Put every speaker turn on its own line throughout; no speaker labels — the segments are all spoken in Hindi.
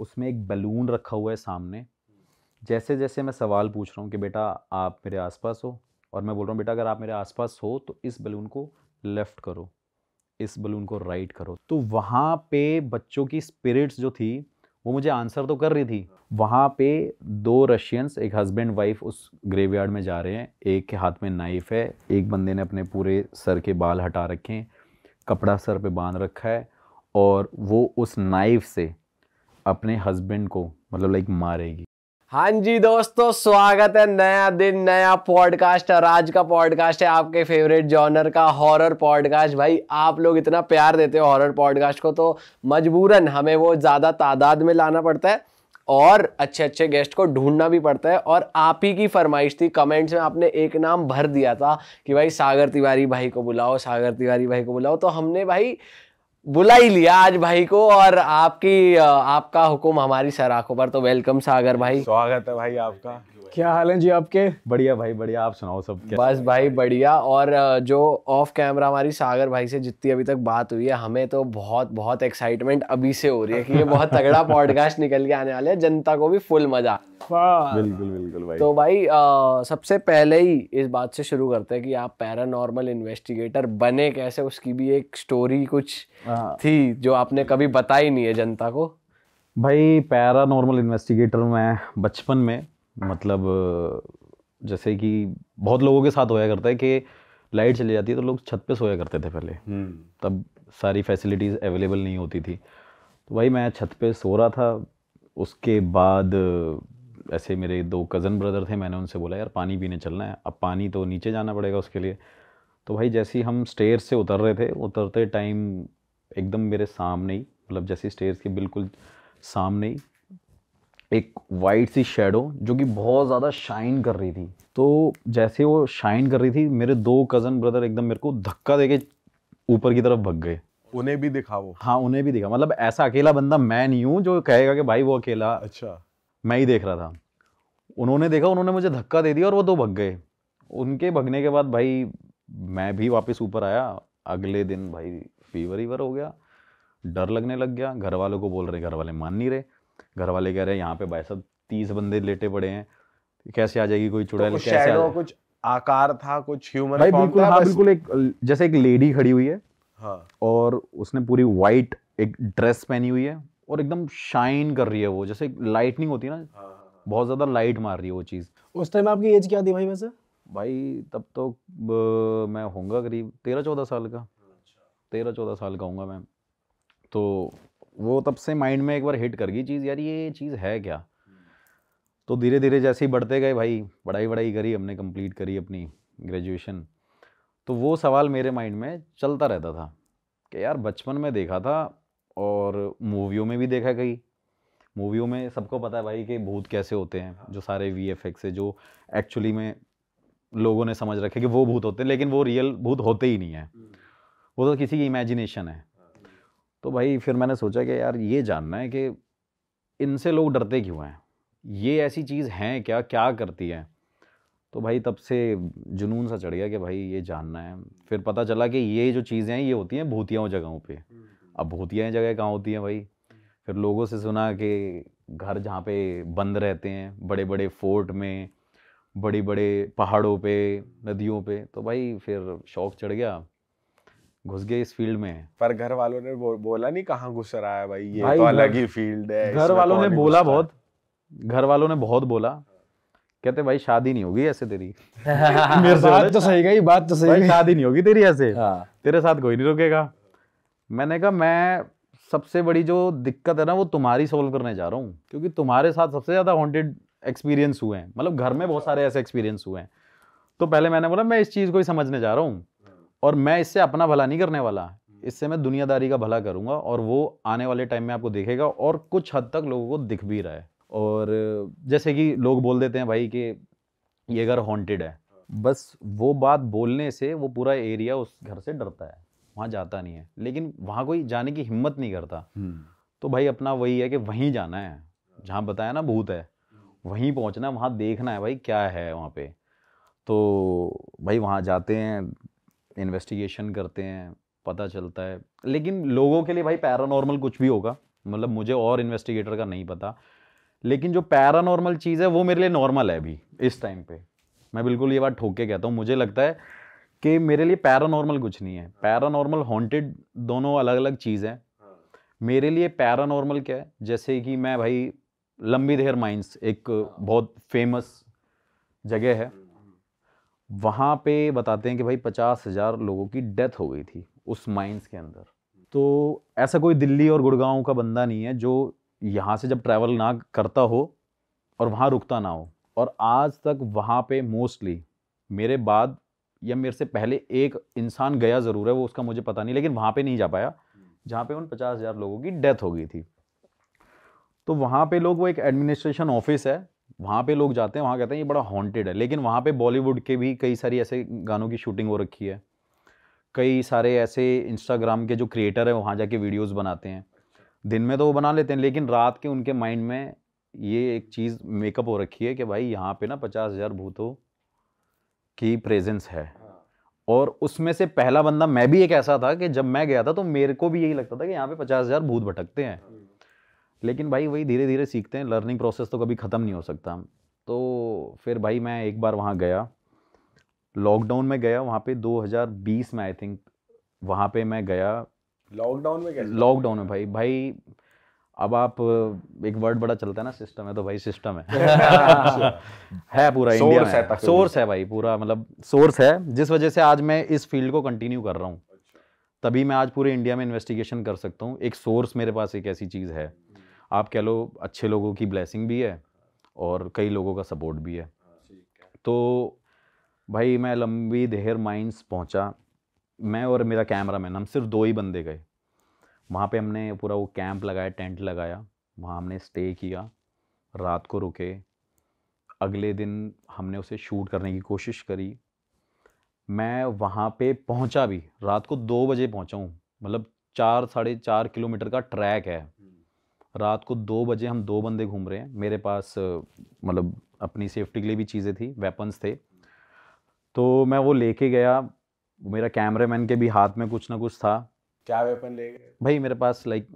उसमें एक बलून रखा हुआ है सामने जैसे जैसे मैं सवाल पूछ रहा हूँ कि बेटा आप मेरे आसपास हो और मैं बोल रहा हूँ बेटा अगर आप मेरे आसपास हो तो इस बलून को लेफ़्ट करो इस बलून को राइट करो तो वहाँ पे बच्चों की स्पिरिट्स जो थी वो मुझे आंसर तो कर रही थी वहाँ पे दो रशियंस एक हस्बैंड वाइफ उस ग्रेवयार्ड में जा रहे हैं एक के हाथ में नाइफ़ है एक बंदे ने अपने पूरे सर के बाल हटा रखे हैं कपड़ा सर पे बांध रखा है और वो उस नाइफ से अपने हस्बैंड को मतलब लाइक मारेगी
हाँ जी दोस्तों स्वागत है नया दिन नया पॉडकास्ट और आज का पॉडकास्ट है आपके फेवरेट जॉनर का हॉरर पॉडकास्ट भाई आप लोग इतना प्यार देते हो हॉरर पॉडकास्ट को तो मजबूरन हमें वो ज़्यादा तादाद में लाना पड़ता है और अच्छे अच्छे गेस्ट को ढूंढना भी पड़ता है और आप ही की फरमाइश थी कमेंट्स में आपने एक नाम भर दिया था कि भाई सागर तिवारी भाई को बुलाओ सागर तिवारी भाई को बुलाओ तो हमने भाई बुला ही लिया आज भाई को और आपकी आपका हुक्म हमारी सर आंखों पर तो वेलकम सागर भाई स्वागत है भाई
आपका
क्या हाल है जी आपके बढ़िया भाई बढ़िया आप सुनाओ सब क्या बस भाई बढ़िया और
जो ऑफ कैमरा हमारी सागर भाई से जितनी अभी तक बात हुई है हमें तो बहुत बहुत एक्साइटमेंट अभी से हो रही है कि ये बहुत तगड़ा पॉडकास्ट निकल के आने वाले है जनता को भी फुल मजा बिल्कुल
बिल्कुल भाई तो
भाई आ, सबसे पहले ही इस बात से शुरू करते हैं कि आप पैरानॉर्मल इन्वेस्टिगेटर बने कैसे उसकी भी एक स्टोरी कुछ हाँ। थी जो आपने कभी बताई नहीं है जनता को
भाई पैरानॉर्मल इन्वेस्टिगेटर मैं बचपन में मतलब जैसे कि बहुत लोगों के साथ होया करता है कि लाइट चली जाती है तो लोग छत पे सोया करते थे पहले हम्म। तब सारी फैसिलिटीज़ अवेलेबल नहीं होती थी तो भाई मैं छत पे सो रहा था उसके बाद ऐसे मेरे दो कज़न ब्रदर थे मैंने उनसे बोला यार पानी पीने चलना है अब पानी तो नीचे जाना पड़ेगा उसके लिए तो भाई जैसे ही हम स्टेयर से उतर रहे थे उतरते टाइम एकदम मेरे सामने ही मतलब जैसे स्टेयर के बिल्कुल सामने ही एक वाइट सी शेडो जो कि बहुत ज़्यादा शाइन कर रही थी तो जैसे वो शाइन कर रही थी मेरे दो कज़न ब्रदर एकदम मेरे को धक्का दे के ऊपर की तरफ भग गए उन्हें भी दिखा वो हाँ उन्हें भी दिखा मतलब ऐसा अकेला बंदा मैं नहीं हूँ जो कहेगा कि भाई वो अकेला अच्छा मैं ही देख रहा था उन्होंने देखा उन्होंने मुझे धक्का दे दिया और वो दो भग गए उनके भगने के बाद भाई मैं भी वापस ऊपर आया अगले दिन भाई फीवर ईवर हो गया डर लगने लग गया घर वालों को बोल रहे घर वाले मान नहीं रहे घर वाले कह रहे हैं यहाँ पे भाई साहब तीस बंदे लेटे पड़े हैं कैसे आ जाएगी कोई चुड़ैल तो कैसे आ
कुछ आकार था कुछ ह्यूमन भाई बिल्कुल हाँ बिल्कुल
एक जैसे एक लेडी खड़ी हुई है हाँ और उसने पूरी वाइट एक ड्रेस पहनी हुई है और एकदम शाइन कर रही है वो जैसे लाइटनिंग होती है ना हाँ।, हाँ, हाँ। बहुत ज़्यादा लाइट मार रही है वो चीज़
उस टाइम आपकी एज क्या थी भाई वैसे
भाई तब तो मैं होऊंगा करीब तेरह चौदह साल का अच्छा। तेरह चौदह साल का हूँगा मैं तो वो तब से माइंड में एक बार हिट कर गई चीज़ यार ये चीज़ है क्या तो धीरे धीरे जैसे ही बढ़ते गए भाई पढ़ाई वढ़ाई करी हमने कंप्लीट करी अपनी ग्रेजुएशन तो वो सवाल मेरे माइंड में चलता रहता था कि यार बचपन में देखा था और मूवियों में भी देखा गई मूवियों में सबको पता है भाई कि भूत कैसे होते हैं जो सारे वी एफ एक्स है जो एक्चुअली में लोगों ने समझ रखे कि वो भूत होते हैं लेकिन वो रियल भूत होते ही नहीं है वो तो किसी की इमेजिनेशन है तो भाई फिर मैंने सोचा कि यार ये जानना है कि इनसे लोग डरते क्यों हैं ये ऐसी चीज़ हैं क्या क्या करती हैं तो भाई तब से जुनून सा चढ़ गया कि भाई ये जानना है फिर पता चला कि ये जो चीज़ें हैं ये होती हैं भूतियाओं जगहों पे हम्म। अब भूतियाँ जगह कहाँ होती हैं भाई फिर लोगों से सुना कि घर जहाँ पे बंद रहते हैं बड़े बड़े फोर्ट में बड़े बड़े पहाड़ों पे नदियों पे तो भाई फिर शौक चढ़ गया घुस गए इस फील्ड में
पर घर वालों ने बो, बोला नहीं कहाँ घुस रहा
है भाई ये भाई तो अलग ही फील्ड है घर वालों ने बोला बहुत घर वालों ने बहुत बोला कहते भाई शादी नहीं होगी ऐसे तेरी
बात तो सही गई बात तो सही गई शादी
नहीं होगी तेरी ऐसे हाँ। तेरे साथ कोई नहीं रुकेगा मैंने कहा मैं सबसे बड़ी जो दिक्कत है ना वो तुम्हारी सोल्व करने जा रहा हूँ क्योंकि तुम्हारे साथ सबसे ज़्यादा हॉन्टेड एक्सपीरियंस हुए हैं मतलब घर में बहुत सारे ऐसे एक्सपीरियंस हुए हैं तो पहले मैंने बोला मैं इस चीज़ को ही समझने जा रहा हूँ और मैं इससे अपना भला नहीं करने वाला हम्म। इससे मैं दुनियादारी का भला करूंगा और वो आने वाले टाइम में आपको देखेगा और कुछ हद तक लोगों को दिख भी रहा है और जैसे कि लोग बोल देते हैं भाई कि ये घर हॉन्टेड है हाँ। बस वो बात बोलने से वो पूरा एरिया उस घर से डरता है वहाँ जाता नहीं है लेकिन वहाँ कोई जाने की हिम्मत नहीं करता हम्म। तो भाई अपना वही है कि वहीं जाना है हाँ। जहाँ बताया ना भूत है हम्म। वहीं पहुँचना है वहाँ देखना है भाई क्या है वहाँ पे तो भाई वहाँ जाते हैं इन्वेस्टिगेशन करते हैं पता चलता है लेकिन लोगों के लिए भाई पैरानॉर्मल कुछ भी होगा मतलब मुझे और इन्वेस्टिगेटर का नहीं पता लेकिन जो पैरानॉर्मल चीज़ है वो मेरे लिए नॉर्मल है अभी इस टाइम पे मैं बिल्कुल ये बात ठोक के कहता हूँ मुझे लगता है कि मेरे लिए पैरानॉर्मल कुछ नहीं है पैरानॉर्मल हॉन्टेड दोनों अलग अलग चीज़ हैं मेरे लिए पैरानॉर्मल क्या है जैसे कि मैं भाई लंबी देर माइंस एक बहुत फेमस जगह है वहाँ पे बताते हैं कि भाई पचास हज़ार लोगों की डेथ हो गई थी उस माइंस के अंदर तो ऐसा कोई दिल्ली और गुड़गांव का बंदा नहीं है जो यहाँ से जब ट्रैवल ना करता हो और वहाँ रुकता ना हो और आज तक वहाँ पे मोस्टली मेरे बाद या मेरे से पहले एक इंसान गया ज़रूर है वो उसका मुझे पता नहीं लेकिन वहाँ पे नहीं जा पाया जहाँ पे उन पचास हज़ार लोगों की डेथ हो गई थी तो वहाँ पे लोग वो एक एडमिनिस्ट्रेशन ऑफिस है वहाँ पे लोग जाते हैं वहाँ कहते हैं ये बड़ा हॉन्टेड है लेकिन वहाँ पे बॉलीवुड के भी कई सारी ऐसे गानों की शूटिंग हो रखी है कई सारे ऐसे इंस्टाग्राम के जो क्रिएटर हैं वहाँ जाके वीडियोज़ बनाते हैं दिन में तो वो बना लेते हैं लेकिन रात के उनके माइंड में ये एक चीज़ मेकअप हो रखी है कि भाई यहाँ पे ना पचास हज़ार भूतों की प्रेजेंस है हाँ। और उसमें से पहला बंदा मैं भी एक ऐसा था कि जब मैं गया था तो मेरे को भी यही लगता था कि यहाँ पे पचास हज़ार भूत भटकते हैं हाँ। लेकिन भाई वही धीरे धीरे सीखते हैं लर्निंग प्रोसेस तो कभी ख़त्म नहीं हो सकता तो फिर भाई मैं एक बार वहाँ गया लॉकडाउन में गया वहाँ पे 2020 में आई थिंक वहाँ पे मैं गया लॉकडाउन में गया लॉकडाउन में भाई भाई अब आप एक वर्ड बड़ा चलता है ना सिस्टम है तो भाई सिस्टम है है पूरा इंडिया है, है सोर्स है भाई पूरा मतलब सोर्स है जिस वजह से आज मैं इस फील्ड को कंटिन्यू कर रहा हूँ अच्छा। तभी मैं आज पूरे इंडिया में इन्वेस्टिगेशन कर सकता हूँ एक सोर्स मेरे पास एक ऐसी चीज़ है आप कह लो अच्छे लोगों की ब्लेसिंग भी है और कई लोगों का सपोर्ट भी है तो भाई मैं लंबी देर माइंस पहुंचा मैं और मेरा कैमरा मैन हम सिर्फ दो ही बंदे गए वहाँ पे हमने पूरा वो कैंप लगाया टेंट लगाया वहाँ हमने स्टे किया रात को रुके अगले दिन हमने उसे शूट करने की कोशिश करी मैं वहाँ पे पहुँचा भी रात को दो बजे पहुँचाऊँ मतलब चार साढ़े चार किलोमीटर का ट्रैक है रात को दो बजे हम दो बंदे घूम रहे हैं मेरे पास मतलब अपनी सेफ्टी के लिए भी चीज़ें थी वेपन्स थे तो मैं वो लेके गया मेरा कैमरे मैन के भी हाथ में कुछ ना कुछ था
क्या वेपन ले गए
भाई मेरे पास लाइक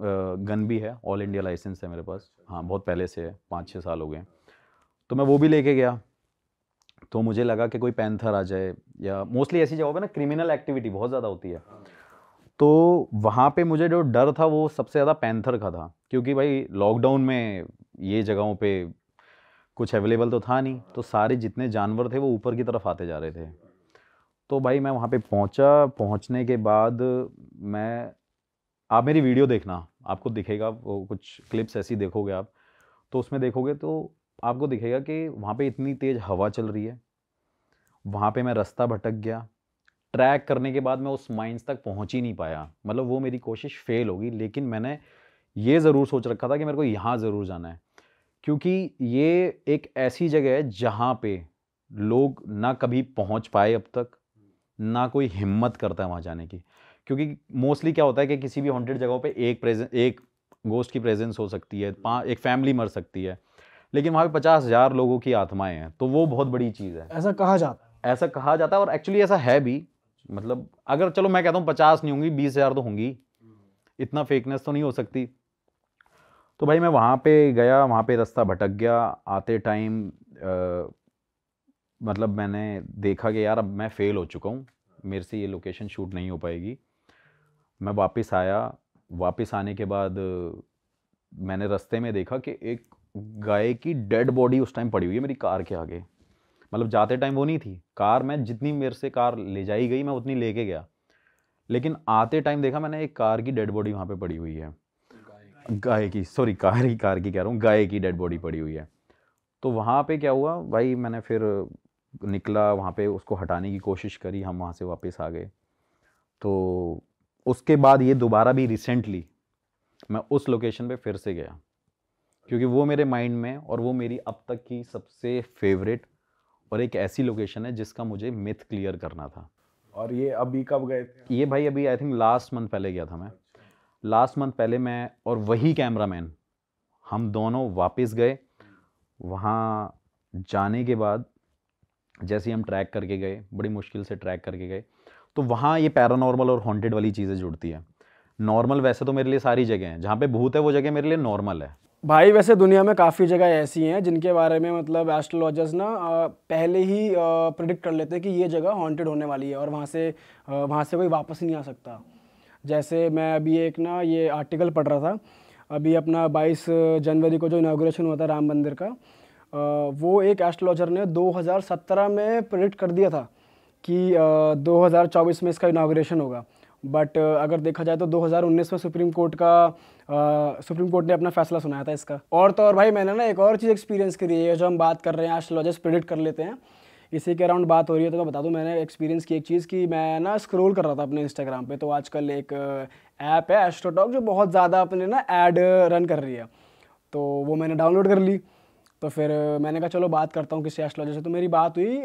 गन भी है ऑल इंडिया लाइसेंस है मेरे पास हाँ बहुत पहले से है पाँच छः साल हो गए तो मैं वो भी लेके गया तो मुझे लगा कि कोई पैंथर आ जाए या मोस्टली ऐसी जगह पे ना क्रिमिनल एक्टिविटी बहुत ज़्यादा होती है तो वहाँ पे मुझे जो डर था वो सबसे ज़्यादा पैंथर का था क्योंकि भाई लॉकडाउन में ये जगहों पे कुछ अवेलेबल तो था नहीं तो सारे जितने जानवर थे वो ऊपर की तरफ आते जा रहे थे तो भाई मैं वहाँ पे पहुँचा पहुँचने के बाद मैं आप मेरी वीडियो देखना आपको दिखेगा वो कुछ क्लिप्स ऐसी देखोगे आप तो उसमें देखोगे तो आपको दिखेगा कि वहाँ पे इतनी तेज़ हवा चल रही है वहाँ पे मैं रास्ता भटक गया ट्रैक करने के बाद मैं उस माइंस तक पहुंच ही नहीं पाया मतलब वो मेरी कोशिश फेल होगी लेकिन मैंने ये ज़रूर सोच रखा था कि मेरे को यहाँ ज़रूर जाना है क्योंकि ये एक ऐसी जगह है जहाँ पे लोग ना कभी पहुँच पाए अब तक ना कोई हिम्मत करता है वहाँ जाने की क्योंकि मोस्टली क्या होता है कि किसी भी हॉन्टेड जगहों पे एक प्रेजें एक गोस्ट की प्रेजेंस हो सकती है पाँच एक फैमिली मर सकती है लेकिन वहाँ पे पचास हज़ार लोगों की आत्माएं हैं तो वो बहुत बड़ी चीज़ है ऐसा कहा जाता है ऐसा कहा जाता है और एक्चुअली ऐसा है भी मतलब अगर चलो मैं कहता हूँ पचास नहीं होंगी बीस हज़ार तो होंगी इतना फेकनेस तो नहीं हो सकती तो भाई मैं वहाँ पे गया वहाँ पे रास्ता भटक गया आते टाइम मतलब मैंने देखा कि यार अब मैं फ़ेल हो चुका हूँ मेरे से ये लोकेशन शूट नहीं हो पाएगी मैं वापस आया वापस आने के बाद मैंने रास्ते में देखा कि एक गाय की डेड बॉडी उस टाइम पड़ी हुई है मेरी कार के आगे मतलब जाते टाइम वो नहीं थी कार मैं जितनी मेरे से कार ले जाई गई मैं उतनी लेके गया लेकिन आते टाइम देखा मैंने एक कार की डेड बॉडी वहाँ पे पड़ी हुई है गाय की सॉरी कार की कार की कह रहा हूँ गाय की डेड बॉडी पड़ी हुई है तो वहाँ पे क्या हुआ भाई मैंने फिर निकला वहाँ पे उसको हटाने की कोशिश करी हम वहाँ से वापस आ गए तो उसके बाद ये दोबारा भी रिसेंटली मैं उस लोकेशन पे फिर से गया क्योंकि वो मेरे माइंड में और वो मेरी अब तक की सबसे फेवरेट और एक ऐसी लोकेशन है जिसका मुझे मिथ क्लियर करना था
और ये अभी
कब गए थे ये भाई अभी आई थिंक लास्ट मंथ पहले गया था मैं लास्ट मंथ पहले मैं और वही कैमरामैन हम दोनों वापस गए वहाँ जाने के बाद जैसे हम ट्रैक करके गए बड़ी मुश्किल से ट्रैक करके गए तो वहाँ ये पैरानॉर्मल और हॉन्टेड वाली चीज़ें जुड़ती है नॉर्मल वैसे तो मेरे लिए सारी जगह हैं जहाँ पे भूत है वो जगह मेरे लिए नॉर्मल है
भाई वैसे दुनिया में काफ़ी जगह ऐसी हैं जिनके बारे में मतलब एस्ट्रोलॉजर्स ना पहले ही प्रिडिक्ट कर लेते हैं कि ये जगह हॉन्टेड होने वाली है और वहाँ से वहाँ से कोई वापस नहीं आ सकता जैसे मैं अभी एक ना ये आर्टिकल पढ़ रहा था अभी अपना 22 जनवरी को जो इनाग्रेशन हुआ था राम मंदिर का वो एक एस्ट्रोलॉजर ने 2017 में प्रिडिक्ट कर दिया था कि 2024 में इसका इनाग्रेशन होगा बट अगर देखा जाए तो 2019 में सुप्रीम कोर्ट का सुप्रीम कोर्ट ने अपना फैसला सुनाया था इसका और तो और भाई मैंने ना एक और चीज़ एक्सपीरियंस करी है जो हम बात कर रहे हैं एस्ट्रोलॉजिस्ट प्रिडिक्ट कर लेते हैं इसी के अराउंड बात हो रही है तो मैं बता दूँ मैंने एक्सपीरियंस की एक चीज़ कि मैं ना स्क्रॉल कर रहा था अपने इंस्टाग्राम पे तो आजकल एक ऐप है एस्ट्रोटॉक जो बहुत ज़्यादा अपने ना ऐड रन कर रही है तो वो मैंने डाउनलोड कर ली तो फिर मैंने कहा चलो बात करता हूँ किसी एस्ट्रोलॉजर से तो मेरी बात हुई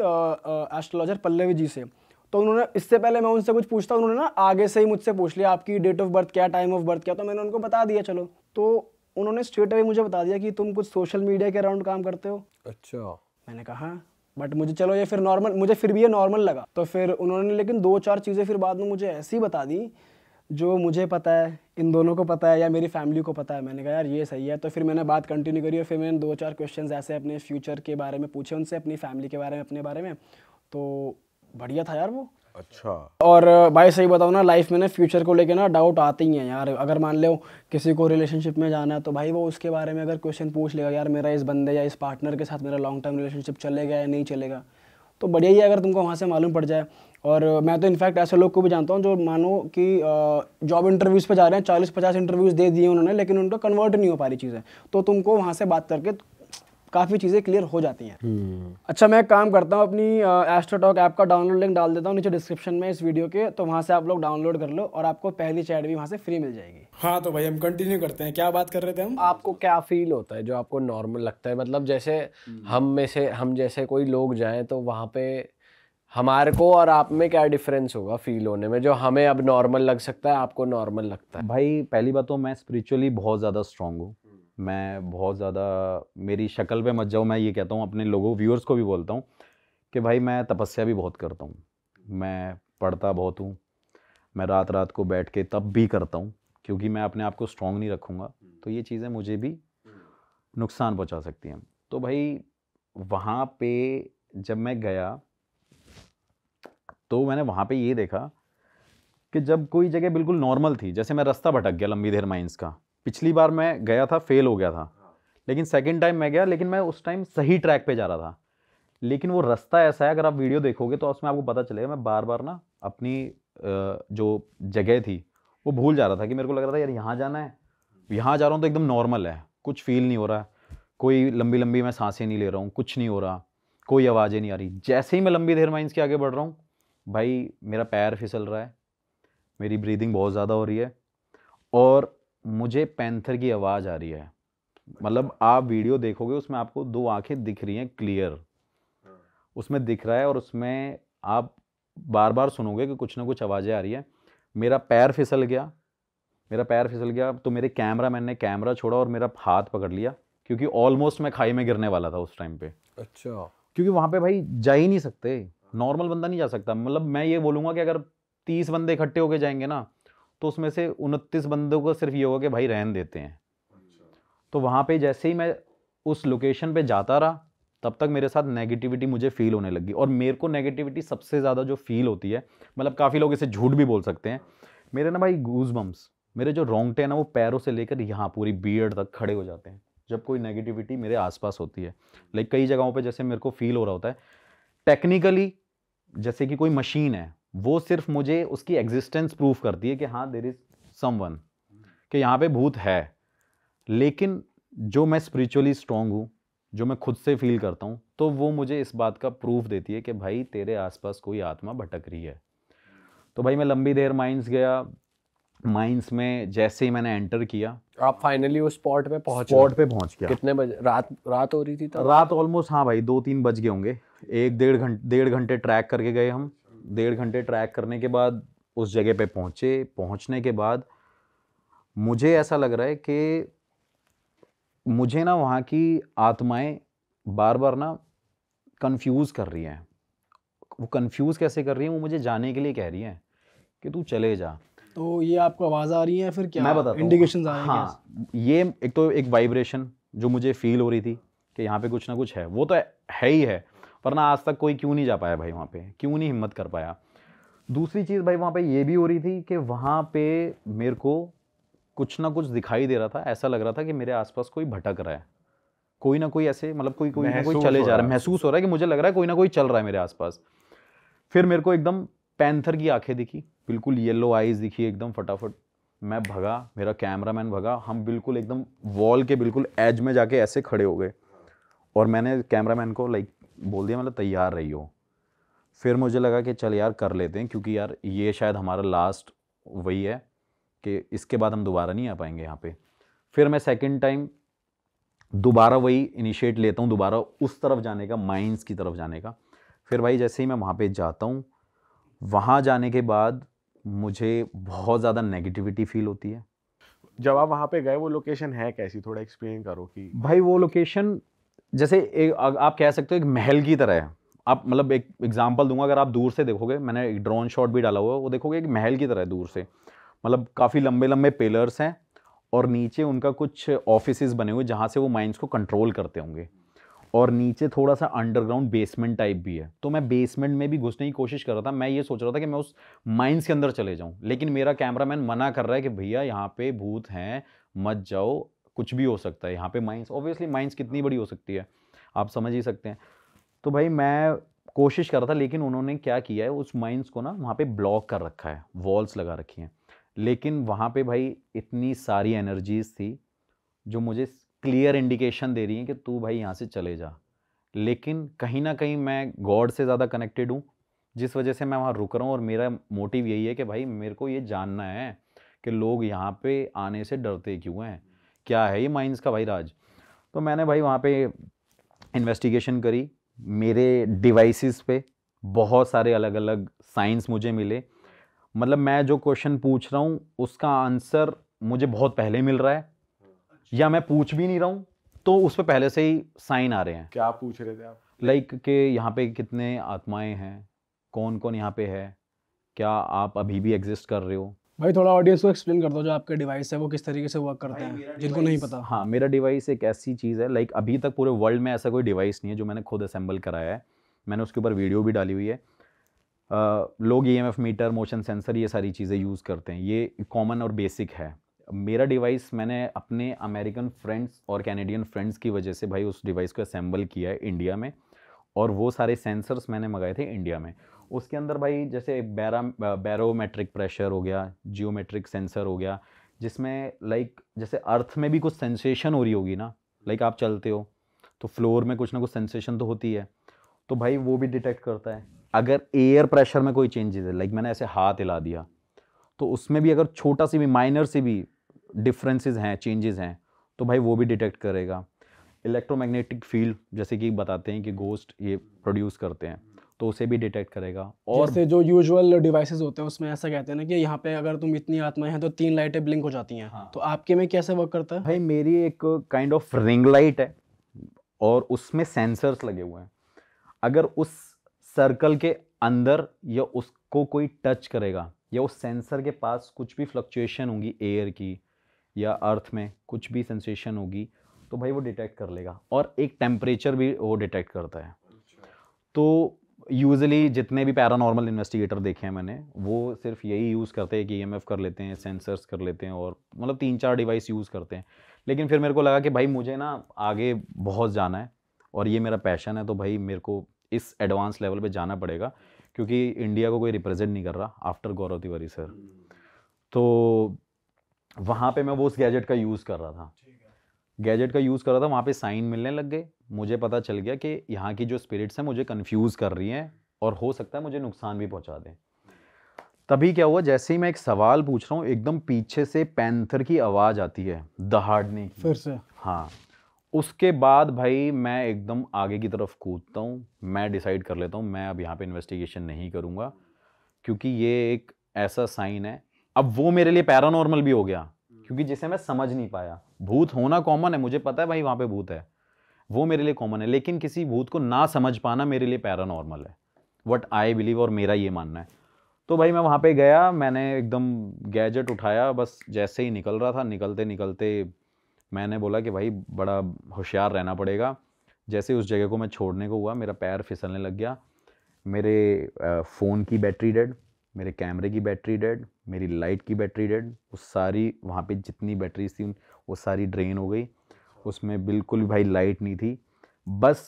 एस्ट्रोलॉजर पल्लवी जी से तो उन्होंने इससे पहले मैं उनसे कुछ पूछता उन्होंने ना आगे से ही मुझसे पूछ लिया आपकी डेट ऑफ बर्थ क्या टाइम ऑफ बर्थ क्या तो मैंने उनको बता दिया चलो तो उन्होंने स्ट्रेट अवे मुझे बता दिया कि तुम कुछ सोशल मीडिया के अराउंड काम करते हो अच्छा मैंने कहा बट हाँ, मुझे चलो ये फिर नॉर्मल मुझे फिर भी ये नॉर्मल लगा तो फिर उन्होंने लेकिन दो चार चीज़ें फिर बाद में मुझे ऐसी बता दी जो मुझे पता है इन दोनों को पता है या मेरी फैमिली को पता है मैंने कहा यार ये सही है तो फिर मैंने बात कंटिन्यू करी और फिर मैंने दो चार क्वेश्चन ऐसे अपने फ्यूचर के बारे में पूछे उनसे अपनी फैमिली के बारे में अपने बारे में तो बढ़िया था यार वो अच्छा और भाई सही बताओ ना लाइफ में ना फ्यूचर को लेके ना डाउट आते ही हैं यार अगर मान लो किसी को रिलेशनशिप में जाना है तो भाई वो उसके बारे में अगर क्वेश्चन पूछ लेगा यार मेरा इस बंदे या इस पार्टनर के साथ मेरा लॉन्ग टर्म रिलेशनशिप चलेगा या नहीं चलेगा तो बढ़िया ही है अगर तुमको वहाँ से मालूम पड़ जाए और मैं तो इनफैक्ट ऐसे लोग को भी जानता हूँ जो मानो कि जॉब इंटरव्यूज़ पे जा रहे हैं चालीस पचास इंटरव्यूज़ दे दिए उन्होंने लेकिन उनका कन्वर्ट नहीं हो पा रही चीज़ें तो तुमको वहाँ से बात करके काफ़ी चीज़ें क्लियर हो जाती हैं हम्म। अच्छा मैं काम करता हूँ अपनी एस्ट्रोटॉक ऐप का डाउनलोड लिंक डाल देता हूँ नीचे डिस्क्रिप्शन में इस वीडियो के तो वहाँ से आप लोग डाउनलोड कर लो और आपको पहली चैट भी वहाँ से फ्री मिल जाएगी हाँ तो भाई हम कंटिन्यू करते हैं क्या
बात कर रहे थे हम आपको क्या फील होता है जो आपको नॉर्मल लगता है मतलब जैसे हम्म। हम में से हम जैसे कोई लोग जाएँ तो वहाँ पे हमारे को और आप में क्या डिफरेंस होगा फील
होने में जो हमें अब नॉर्मल लग सकता है आपको नॉर्मल लगता है भाई पहली बात तो मैं स्पिरिचुअली बहुत ज़्यादा स्ट्रांग हूँ मैं बहुत ज़्यादा मेरी शक्ल पे मत जाओ मैं ये कहता हूँ अपने लोगों व्यूअर्स को भी बोलता हूँ कि भाई मैं तपस्या भी बहुत करता हूँ मैं पढ़ता बहुत हूँ मैं रात रात को बैठ के तब भी करता हूँ क्योंकि मैं अपने आप को स्ट्रॉन्ग नहीं रखूँगा हम्म। तो ये चीज़ें मुझे भी हम्म। नुकसान पहुँचा सकती हैं तो भाई वहाँ पे जब मैं गया तो मैंने वहाँ पे ये देखा कि जब कोई जगह बिल्कुल नॉर्मल थी जैसे मैं रास्ता भटक गया लंबी देर माइंस का पिछली बार मैं गया था फेल हो गया था लेकिन सेकेंड टाइम मैं गया लेकिन मैं उस टाइम सही ट्रैक पर जा रहा था लेकिन वो रास्ता ऐसा है अगर आप वीडियो देखोगे तो उसमें आपको पता चलेगा मैं बार बार ना अपनी जो जगह थी वो भूल जा रहा था कि मेरे को लग रहा था यार यहाँ जाना है यहाँ जा रहा हूँ तो एकदम नॉर्मल है कुछ फील नहीं हो रहा है कोई लंबी लंबी मैं सांसें नहीं ले रहा हूँ कुछ नहीं हो रहा कोई आवाज़ें नहीं आ रही जैसे ही मैं लंबी देर माइंस के आगे बढ़ रहा हूँ भाई मेरा पैर फिसल रहा है मेरी ब्रीदिंग बहुत ज़्यादा हो रही है और मुझे पैंथर की आवाज़ आ रही है मतलब आप वीडियो देखोगे उसमें आपको दो आंखें दिख रही हैं क्लियर हाँ। उसमें दिख रहा है और उसमें आप बार बार सुनोगे कि कुछ ना कुछ आवाज़ें आ रही है मेरा पैर फिसल गया मेरा पैर फिसल गया तो मेरे कैमरा मैन ने कैमरा छोड़ा और मेरा हाथ पकड़ लिया क्योंकि ऑलमोस्ट मैं खाई में गिरने वाला था उस टाइम पे अच्छा क्योंकि वहाँ पे भाई जा ही नहीं सकते नॉर्मल बंदा नहीं जा सकता मतलब मैं ये बोलूँगा कि अगर तीस बंदे इकट्ठे होके जाएंगे ना तो उसमें से उनतीस बंदों को सिर्फ ये होगा कि भाई रहन देते हैं अच्छा। तो वहाँ पे जैसे ही मैं उस लोकेशन पे जाता रहा तब तक मेरे साथ नेगेटिविटी मुझे फील होने लगी और मेरे को नेगेटिविटी सबसे ज़्यादा जो फील होती है मतलब काफ़ी लोग इसे झूठ भी बोल सकते हैं मेरे ना भाई गूज बम्स मेरे जो रोंगटे हैं ना वो पैरों से लेकर यहाँ पूरी बीयड तक खड़े हो जाते हैं जब कोई नेगेटिविटी मेरे आसपास होती है लाइक कई जगहों पे जैसे मेरे को फील हो रहा होता है टेक्निकली जैसे कि कोई मशीन है वो सिर्फ मुझे उसकी एग्जिस्टेंस प्रूफ करती है कि हाँ देर इज़ समवन कि यहाँ पे भूत है लेकिन जो मैं स्पिरिचुअली स्ट्रांग हूँ जो मैं खुद से फील करता हूँ तो वो मुझे इस बात का प्रूफ देती है कि भाई तेरे आसपास कोई आत्मा भटक रही है तो भाई मैं लंबी देर माइंस गया माइंस में जैसे ही मैंने एंटर किया आप फाइनली उस स्पॉट पे पहुंच स्पॉट पे पहुंच गया कितने बजे रात रात हो रही थी तब रात ऑलमोस्ट हाँ भाई दो तीन बज गए होंगे एक डेढ़ घंटे डेढ़ घंटे ट्रैक करके गए हम डेढ़ घंटे ट्रैक करने के बाद उस जगह पे पहुँचे पहुँचने के बाद मुझे ऐसा लग रहा है कि मुझे ना वहाँ की आत्माएं बार बार ना कंफ्यूज कर रही हैं वो कंफ्यूज कैसे कर रही हैं वो मुझे जाने के लिए कह रही हैं कि तू चले जा
तो ये आपको आवाज़ आ रही है फिर क्या मैं बताता इंडिकेशन आ रही हाँ
ये एक तो एक वाइब्रेशन जो मुझे फील हो रही थी कि यहाँ पे कुछ ना कुछ है वो तो है ही है वरना आज तक कोई क्यों नहीं जा पाया भाई वहाँ पे क्यों नहीं हिम्मत कर पाया दूसरी चीज़ भाई वहाँ पे ये भी हो रही थी कि वहाँ पे मेरे को कुछ ना कुछ दिखाई दे रहा था ऐसा लग रहा था कि मेरे आसपास कोई भटक रहा है कोई ना कोई ऐसे मतलब कोई कोई ना कोई चले जा रहा है महसूस हो रहा है कि मुझे लग रहा है कोई ना कोई चल रहा है मेरे आसपास फिर मेरे को एकदम पैंथर की आंखें दिखी बिल्कुल येलो आइज दिखी एकदम फटाफट मैं भगा मेरा कैमरामैन भगा हम बिल्कुल एकदम वॉल के बिल्कुल एज में जाके ऐसे खड़े हो गए और मैंने कैमरामैन को लाइक बोल दिया मतलब तैयार रही हो फिर मुझे लगा कि चल यार कर लेते हैं क्योंकि यार ये शायद हमारा लास्ट वही है कि इसके बाद हम दोबारा नहीं आ पाएंगे यहाँ पे फिर मैं सेकंड टाइम दोबारा वही इनिशिएट लेता हूँ दोबारा उस तरफ जाने का माइंस की तरफ जाने का फिर भाई जैसे ही मैं वहाँ पे जाता हूँ वहाँ जाने के बाद मुझे बहुत ज़्यादा नेगेटिविटी फील होती है
जब आप वहाँ पे गए वो लोकेशन है कैसी थोड़ा एक्सप्लेन करो कि
भाई वो लोकेशन जैसे एक आप कह सकते हो एक महल की तरह है आप मतलब एक एग्जांपल दूंगा अगर आप दूर से देखोगे मैंने एक ड्रोन शॉट भी डाला हुआ है वो देखोगे एक महल की तरह है दूर से मतलब काफ़ी लंबे लंबे पिलर्स हैं और नीचे उनका कुछ ऑफिस बने हुए जहाँ से वो माइंस को कंट्रोल करते होंगे और नीचे थोड़ा सा अंडरग्राउंड बेसमेंट टाइप भी है तो मैं बेसमेंट में भी घुसने की कोशिश कर रहा था मैं ये सोच रहा था कि मैं उस माइंस के अंदर चले जाऊँ लेकिन मेरा कैमरामैन मना कर रहा है कि भैया यहाँ पे भूत हैं मत जाओ कुछ भी हो सकता है यहाँ पे माइंस ऑब्वियसली माइंस कितनी बड़ी हो सकती है आप समझ ही सकते हैं तो भाई मैं कोशिश कर रहा था लेकिन उन्होंने क्या किया है उस माइंस को ना वहाँ पे ब्लॉक कर रखा है वॉल्स लगा रखी हैं लेकिन वहाँ पे भाई इतनी सारी एनर्जीज थी जो मुझे क्लियर इंडिकेशन दे रही हैं कि तू भाई यहाँ से चले जा लेकिन कहीं ना कहीं मैं गॉड से ज़्यादा कनेक्टेड हूँ जिस वजह से मैं वहाँ रुक रहा हूँ और मेरा मोटिव यही है कि भाई मेरे को ये जानना है कि लोग यहाँ पे आने से डरते क्यों हैं क्या है ये माइंस का भाई राज तो मैंने भाई वहाँ पे इन्वेस्टिगेशन करी मेरे डिवाइसेस पे बहुत सारे अलग अलग साइंस मुझे मिले मतलब मैं जो क्वेश्चन पूछ रहा हूँ उसका आंसर मुझे बहुत पहले मिल रहा है या मैं पूछ भी नहीं रहा हूँ तो उस पर पहले से ही साइन आ रहे हैं
क्या पूछ रहे थे आप
लाइक like के यहाँ पे कितने आत्माएं हैं कौन कौन यहाँ पे है क्या आप अभी भी एग्जिस्ट कर रहे हो
भाई थोड़ा ऑडियंस को एक्सप्लेन कर दो जो आपके डिवाइस है वो किस तरीके से वर्क करता है जिनको नहीं पता
हाँ मेरा डिवाइस एक ऐसी चीज़ है लाइक अभी तक पूरे वर्ल्ड में ऐसा कोई डिवाइस नहीं है जो मैंने खुद असेंबल कराया है मैंने उसके ऊपर वीडियो भी डाली हुई है आ, लोग ई मीटर मोशन सेंसर ये सारी चीज़ें यूज़ करते हैं ये कॉमन और बेसिक है मेरा डिवाइस मैंने अपने अमेरिकन फ्रेंड्स और कैनेडियन फ्रेंड्स की वजह से भाई उस डिवाइस को असेंबल किया है इंडिया में और वो सारे सेंसर्स मैंने मंगाए थे इंडिया में उसके अंदर भाई जैसे बैरा बैरोमेट्रिक प्रेशर हो गया जियोमेट्रिक सेंसर हो गया जिसमें लाइक जैसे अर्थ में भी कुछ सेंसेशन हो रही होगी ना लाइक आप चलते हो तो फ्लोर में कुछ ना कुछ सेंसेशन तो होती है तो भाई वो भी डिटेक्ट करता है अगर एयर प्रेशर में कोई चेंजेस है लाइक मैंने ऐसे हाथ हिला दिया तो उसमें भी अगर छोटा सी भी माइनर सी भी डिफरेंसेस हैं चेंजेस हैं तो भाई वो भी डिटेक्ट करेगा इलेक्ट्रोमैग्नेटिक फील्ड जैसे कि बताते हैं कि गोस्ट ये प्रोड्यूस करते हैं तो उसे भी डिटेक्ट करेगा और जैसे
जो यूजुअल डिवाइसेस होते हैं उसमें ऐसा कहते हैं ना कि यहाँ पे अगर तुम इतनी आत्माएं हैं तो तीन लाइटें ब्लिंक हो जाती हैं हाँ। तो आपके में कैसे वर्क करता है भाई मेरी एक काइंड ऑफ
रिंग लाइट है और उसमें सेंसर्स लगे हुए हैं अगर उस सर्कल के अंदर या उसको कोई टच करेगा या उस सेंसर के पास कुछ भी फ्लक्चुएशन होगी एयर की या अर्थ में कुछ भी सेंसेशन होगी तो भाई वो डिटेक्ट कर लेगा और एक टेम्परेचर भी वो डिटेक्ट करता है अच्छा। तो यूजली जितने भी पैरानॉर्मल इन्वेस्टिगेटर देखे हैं मैंने वो सिर्फ यही यूज़ करते हैं कि ई e कर लेते हैं सेंसर्स कर लेते हैं और मतलब तीन चार डिवाइस यूज़ करते हैं लेकिन फिर मेरे को लगा कि भाई मुझे ना आगे बहुत जाना है और ये मेरा पैशन है तो भाई मेरे को इस एडवांस लेवल पे जाना पड़ेगा क्योंकि इंडिया को कोई रिप्रेजेंट नहीं कर रहा आफ्टर गौरव तिवारी सर तो वहाँ पे मैं वो उस गैजेट का यूज़ कर रहा था गैजेट का यूज़ कर रहा था वहाँ पे साइन मिलने लग गए मुझे पता चल गया कि यहाँ की जो स्पिरिट्स हैं मुझे कंफ्यूज कर रही हैं और हो सकता है मुझे नुकसान भी पहुँचा दें तभी क्या हुआ जैसे ही मैं एक सवाल पूछ रहा हूँ एकदम पीछे से पैंथर की आवाज़ आती है दहाड़ने की फिर से हाँ उसके बाद भाई मैं एकदम आगे की तरफ कूदता हूँ मैं डिसाइड कर लेता हूँ मैं अब यहाँ पे इन्वेस्टिगेशन नहीं करूँगा क्योंकि ये एक ऐसा साइन है अब वो मेरे लिए पैरानॉर्मल भी हो गया क्योंकि जिसे मैं समझ नहीं पाया भूत होना कॉमन है मुझे पता है भाई वहाँ पे भूत है वो मेरे लिए कॉमन है लेकिन किसी भूत को ना समझ पाना मेरे लिए पैरानॉर्मल है वट आई बिलीव और मेरा ये मानना है तो भाई मैं वहाँ पे गया मैंने एकदम गैजेट उठाया बस जैसे ही निकल रहा था निकलते निकलते मैंने बोला कि भाई बड़ा होशियार रहना पड़ेगा जैसे उस जगह को मैं छोड़ने को हुआ मेरा पैर फिसलने लग गया मेरे फ़ोन की बैटरी डेड मेरे कैमरे की बैटरी डेड मेरी लाइट की बैटरी डेड उस सारी वहाँ पे जितनी बैटरीज थी वो सारी ड्रेन हो गई उसमें बिल्कुल भाई लाइट नहीं थी बस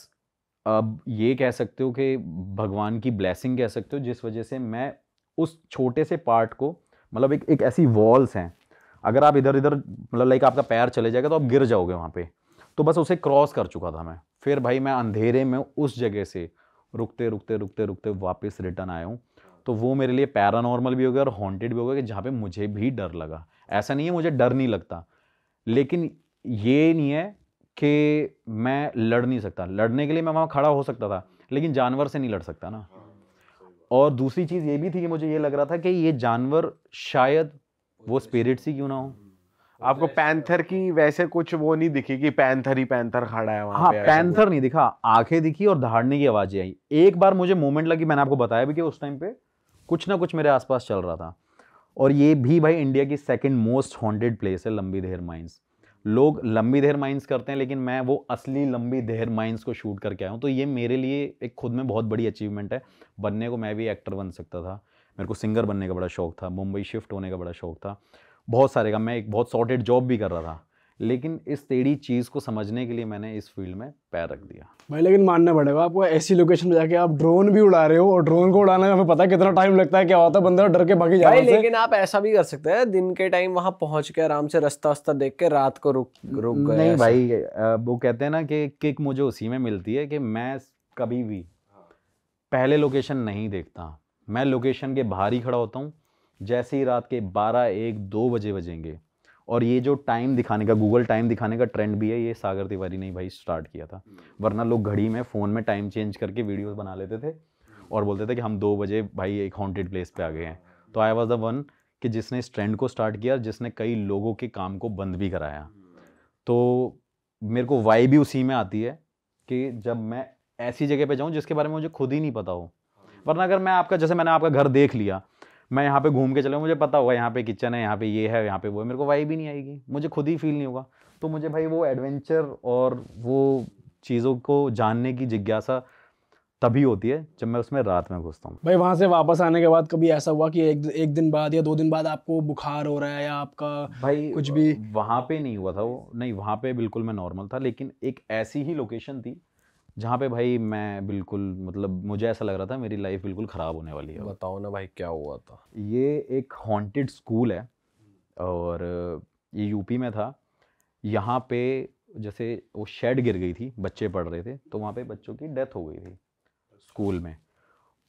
अब ये कह सकते हो कि भगवान की ब्लेसिंग कह सकते हो जिस वजह से मैं उस छोटे से पार्ट को मतलब एक एक ऐसी वॉल्स हैं अगर आप इधर इधर मतलब लाइक आपका पैर चले जाएगा तो आप गिर जाओगे वहाँ पे तो बस उसे क्रॉस कर चुका था मैं फिर भाई मैं अंधेरे में उस जगह से रुकते रुकते रुकते रुकते वापस रिटर्न आया हूँ तो वो मेरे लिए पैरानॉर्मल भी हो गया और हॉन्टेड भी हो गया कि जहाँ पे मुझे भी डर लगा ऐसा नहीं है मुझे डर नहीं लगता लेकिन ये नहीं है कि मैं लड़ नहीं सकता लड़ने के लिए मैं वहाँ खड़ा हो सकता था लेकिन जानवर से नहीं लड़ सकता ना और दूसरी चीज़ ये भी थी कि मुझे ये लग रहा था कि ये जानवर शायद वो स्पिरिट्स ही क्यों ना हो आपको पैंथर की वैसे कुछ वो नहीं दिखी कि पैंथर ही पैंथर खड़ा है वहाँ हाँ पे पैंथर नहीं दिखा आंखें दिखी और धाड़ने की आवाज़ें आई एक बार मुझे मोमेंट लगी मैंने आपको बताया भी कि उस टाइम पे कुछ ना कुछ मेरे आसपास चल रहा था और ये भी भाई इंडिया की सेकंड मोस्ट हॉन्टेड प्लेस है लंबी देहर माइंस लोग लंबी देहर माइंस करते हैं लेकिन मैं वो असली लंबी देहर माइंस को शूट करके आया हूँ तो ये मेरे लिए एक खुद में बहुत बड़ी अचीवमेंट है बनने को मैं भी एक्टर बन सकता था मेरे को सिंगर बनने का बड़ा शौक था मुंबई शिफ्ट होने का बड़ा शौक था बहुत सारे का मैं एक बहुत सॉर्टेड जॉब भी कर रहा था लेकिन इस टेढ़ी चीज़ को समझने के लिए मैंने इस फील्ड में पैर रख दिया
भाई लेकिन मानना पड़ेगा आपको ऐसी लोकेशन में जाके आप ड्रोन भी उड़ा रहे हो और ड्रोन को उड़ाने में हमें पता है कितना टाइम लगता है क्या होता है बंदा डर के भागी जा लेकिन
आप ऐसा भी कर सकते हैं दिन के टाइम वहाँ पहुँच के आराम से रास्ता वस्ता देख के रात को रुक
रुक गए नहीं भाई वो कहते हैं ना कि किक मुझे उसी में मिलती है कि मैं कभी भी पहले लोकेशन नहीं देखता मैं लोकेशन के बाहर ही खड़ा होता हूँ जैसे ही रात के बारह एक दो बजे बजेंगे और ये जो टाइम दिखाने का गूगल टाइम दिखाने का ट्रेंड भी है ये सागर तिवारी ने भाई स्टार्ट किया था वरना लोग घड़ी में फ़ोन में टाइम चेंज करके वीडियोस बना लेते थे और बोलते थे कि हम दो बजे भाई एक हॉन्टेड प्लेस पे आ गए हैं तो आई वॉज द वन कि जिसने इस ट्रेंड को स्टार्ट किया जिसने कई लोगों के काम को बंद भी कराया तो मेरे को वाई भी उसी में आती है कि जब मैं ऐसी जगह पे जाऊँ जिसके बारे में मुझे खुद ही नहीं पता हो वरना अगर मैं आपका जैसे मैंने आपका घर देख लिया मैं यहाँ पे घूम के चलूँ मुझे पता होगा यहाँ पे किचन है यहाँ पे ये है यहाँ पे वो है मेरे को वाई भी नहीं आएगी मुझे खुद ही फील नहीं होगा तो मुझे भाई वो एडवेंचर और वो चीज़ों को जानने की जिज्ञासा तभी होती है जब मैं उसमें रात में घुसता हूँ
भाई वहाँ से वापस आने के बाद कभी ऐसा हुआ कि एक एक दिन बाद या दो दिन बाद आपको बुखार हो रहा है या आपका भाई कुछ भी वहाँ पे नहीं हुआ था वो नहीं
वहाँ पे बिल्कुल मैं नॉर्मल था लेकिन एक ऐसी ही लोकेशन थी जहाँ पे भाई मैं बिल्कुल मतलब मुझे ऐसा लग रहा था मेरी लाइफ बिल्कुल ख़राब होने वाली है बताओ ना भाई क्या हुआ था ये एक हॉन्टेड स्कूल है और ये यूपी में था यहाँ पे जैसे वो शेड गिर गई थी बच्चे पढ़ रहे थे तो वहाँ पे बच्चों की डेथ हो गई थी स्कूल में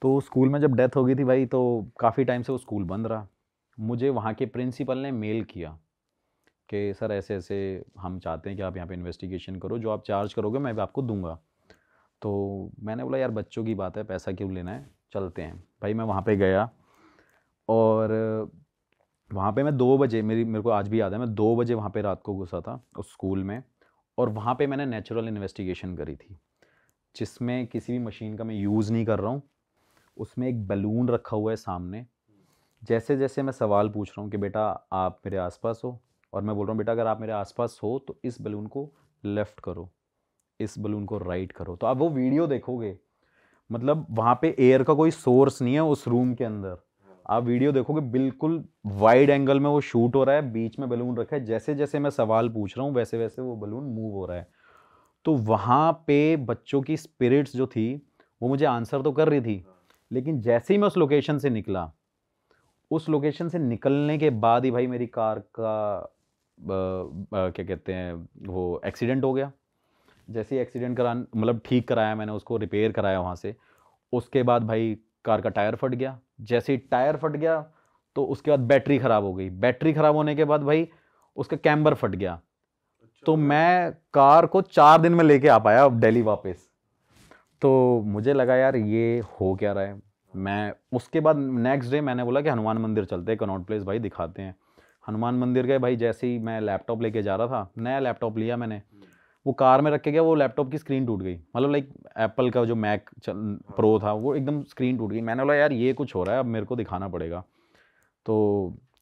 तो स्कूल में जब डेथ हो गई थी भाई तो काफ़ी टाइम से वो स्कूल बंद रहा मुझे वहाँ के प्रिंसिपल ने मेल किया कि सर ऐसे ऐसे हम चाहते हैं कि आप यहाँ पे इन्वेस्टिगेशन करो जो आप चार्ज करोगे मैं भी आपको दूंगा तो मैंने बोला यार बच्चों की बात है पैसा क्यों लेना है चलते हैं भाई मैं वहाँ पे गया और वहाँ पे मैं दो बजे मेरी मेरे को आज भी याद है मैं दो बजे वहाँ पे रात को घुसा था उस स्कूल में और वहाँ पे मैंने नेचुरल इन्वेस्टिगेशन करी थी जिसमें किसी भी मशीन का मैं यूज़ नहीं कर रहा हूँ उसमें एक बलून रखा हुआ है सामने जैसे जैसे मैं सवाल पूछ रहा हूँ कि बेटा आप मेरे आसपास हो और मैं बोल रहा हूँ बेटा अगर आप मेरे आसपास हो तो इस बलून को लेफ़्ट करो इस बलून को राइट करो तो आप वो वीडियो देखोगे मतलब वहाँ पे एयर का कोई सोर्स नहीं है उस रूम के अंदर आप वीडियो देखोगे बिल्कुल वाइड एंगल में वो शूट हो रहा है बीच में बलून रखा है जैसे जैसे मैं सवाल पूछ रहा हूँ वैसे वैसे वो बलून मूव हो रहा है तो वहाँ पे बच्चों की स्पिरिट्स जो थी वो मुझे आंसर तो कर रही थी लेकिन जैसे ही मैं उस लोकेशन से निकला उस लोकेशन से निकलने के बाद ही भाई मेरी कार का आ, आ, क्या कहते हैं वो एक्सीडेंट हो गया जैसे ही एक्सीडेंट करा मतलब ठीक कराया मैंने उसको रिपेयर कराया वहाँ से उसके बाद भाई कार का टायर फट गया जैसे ही टायर फट गया तो उसके बाद बैटरी ख़राब हो गई बैटरी ख़राब होने के बाद भाई उसका कैम्बर फट गया अच्छा। तो मैं कार को चार दिन में लेके आ पाया अब डेली वापस तो मुझे लगा यार ये हो क्या रहा है मैं उसके बाद नेक्स्ट डे मैंने बोला कि हनुमान मंदिर चलते हैं कनॉट प्लेस भाई दिखाते हैं हनुमान मंदिर गए भाई जैसे ही मैं लैपटॉप लेके जा रहा था नया लैपटॉप लिया मैंने हम्म। वो कार में रखे गया वो लैपटॉप की स्क्रीन टूट गई मतलब लाइक एप्पल का जो मैक प्रो था वो एकदम स्क्रीन टूट गई मैंने बोला यार ये कुछ हो रहा है अब मेरे को दिखाना पड़ेगा तो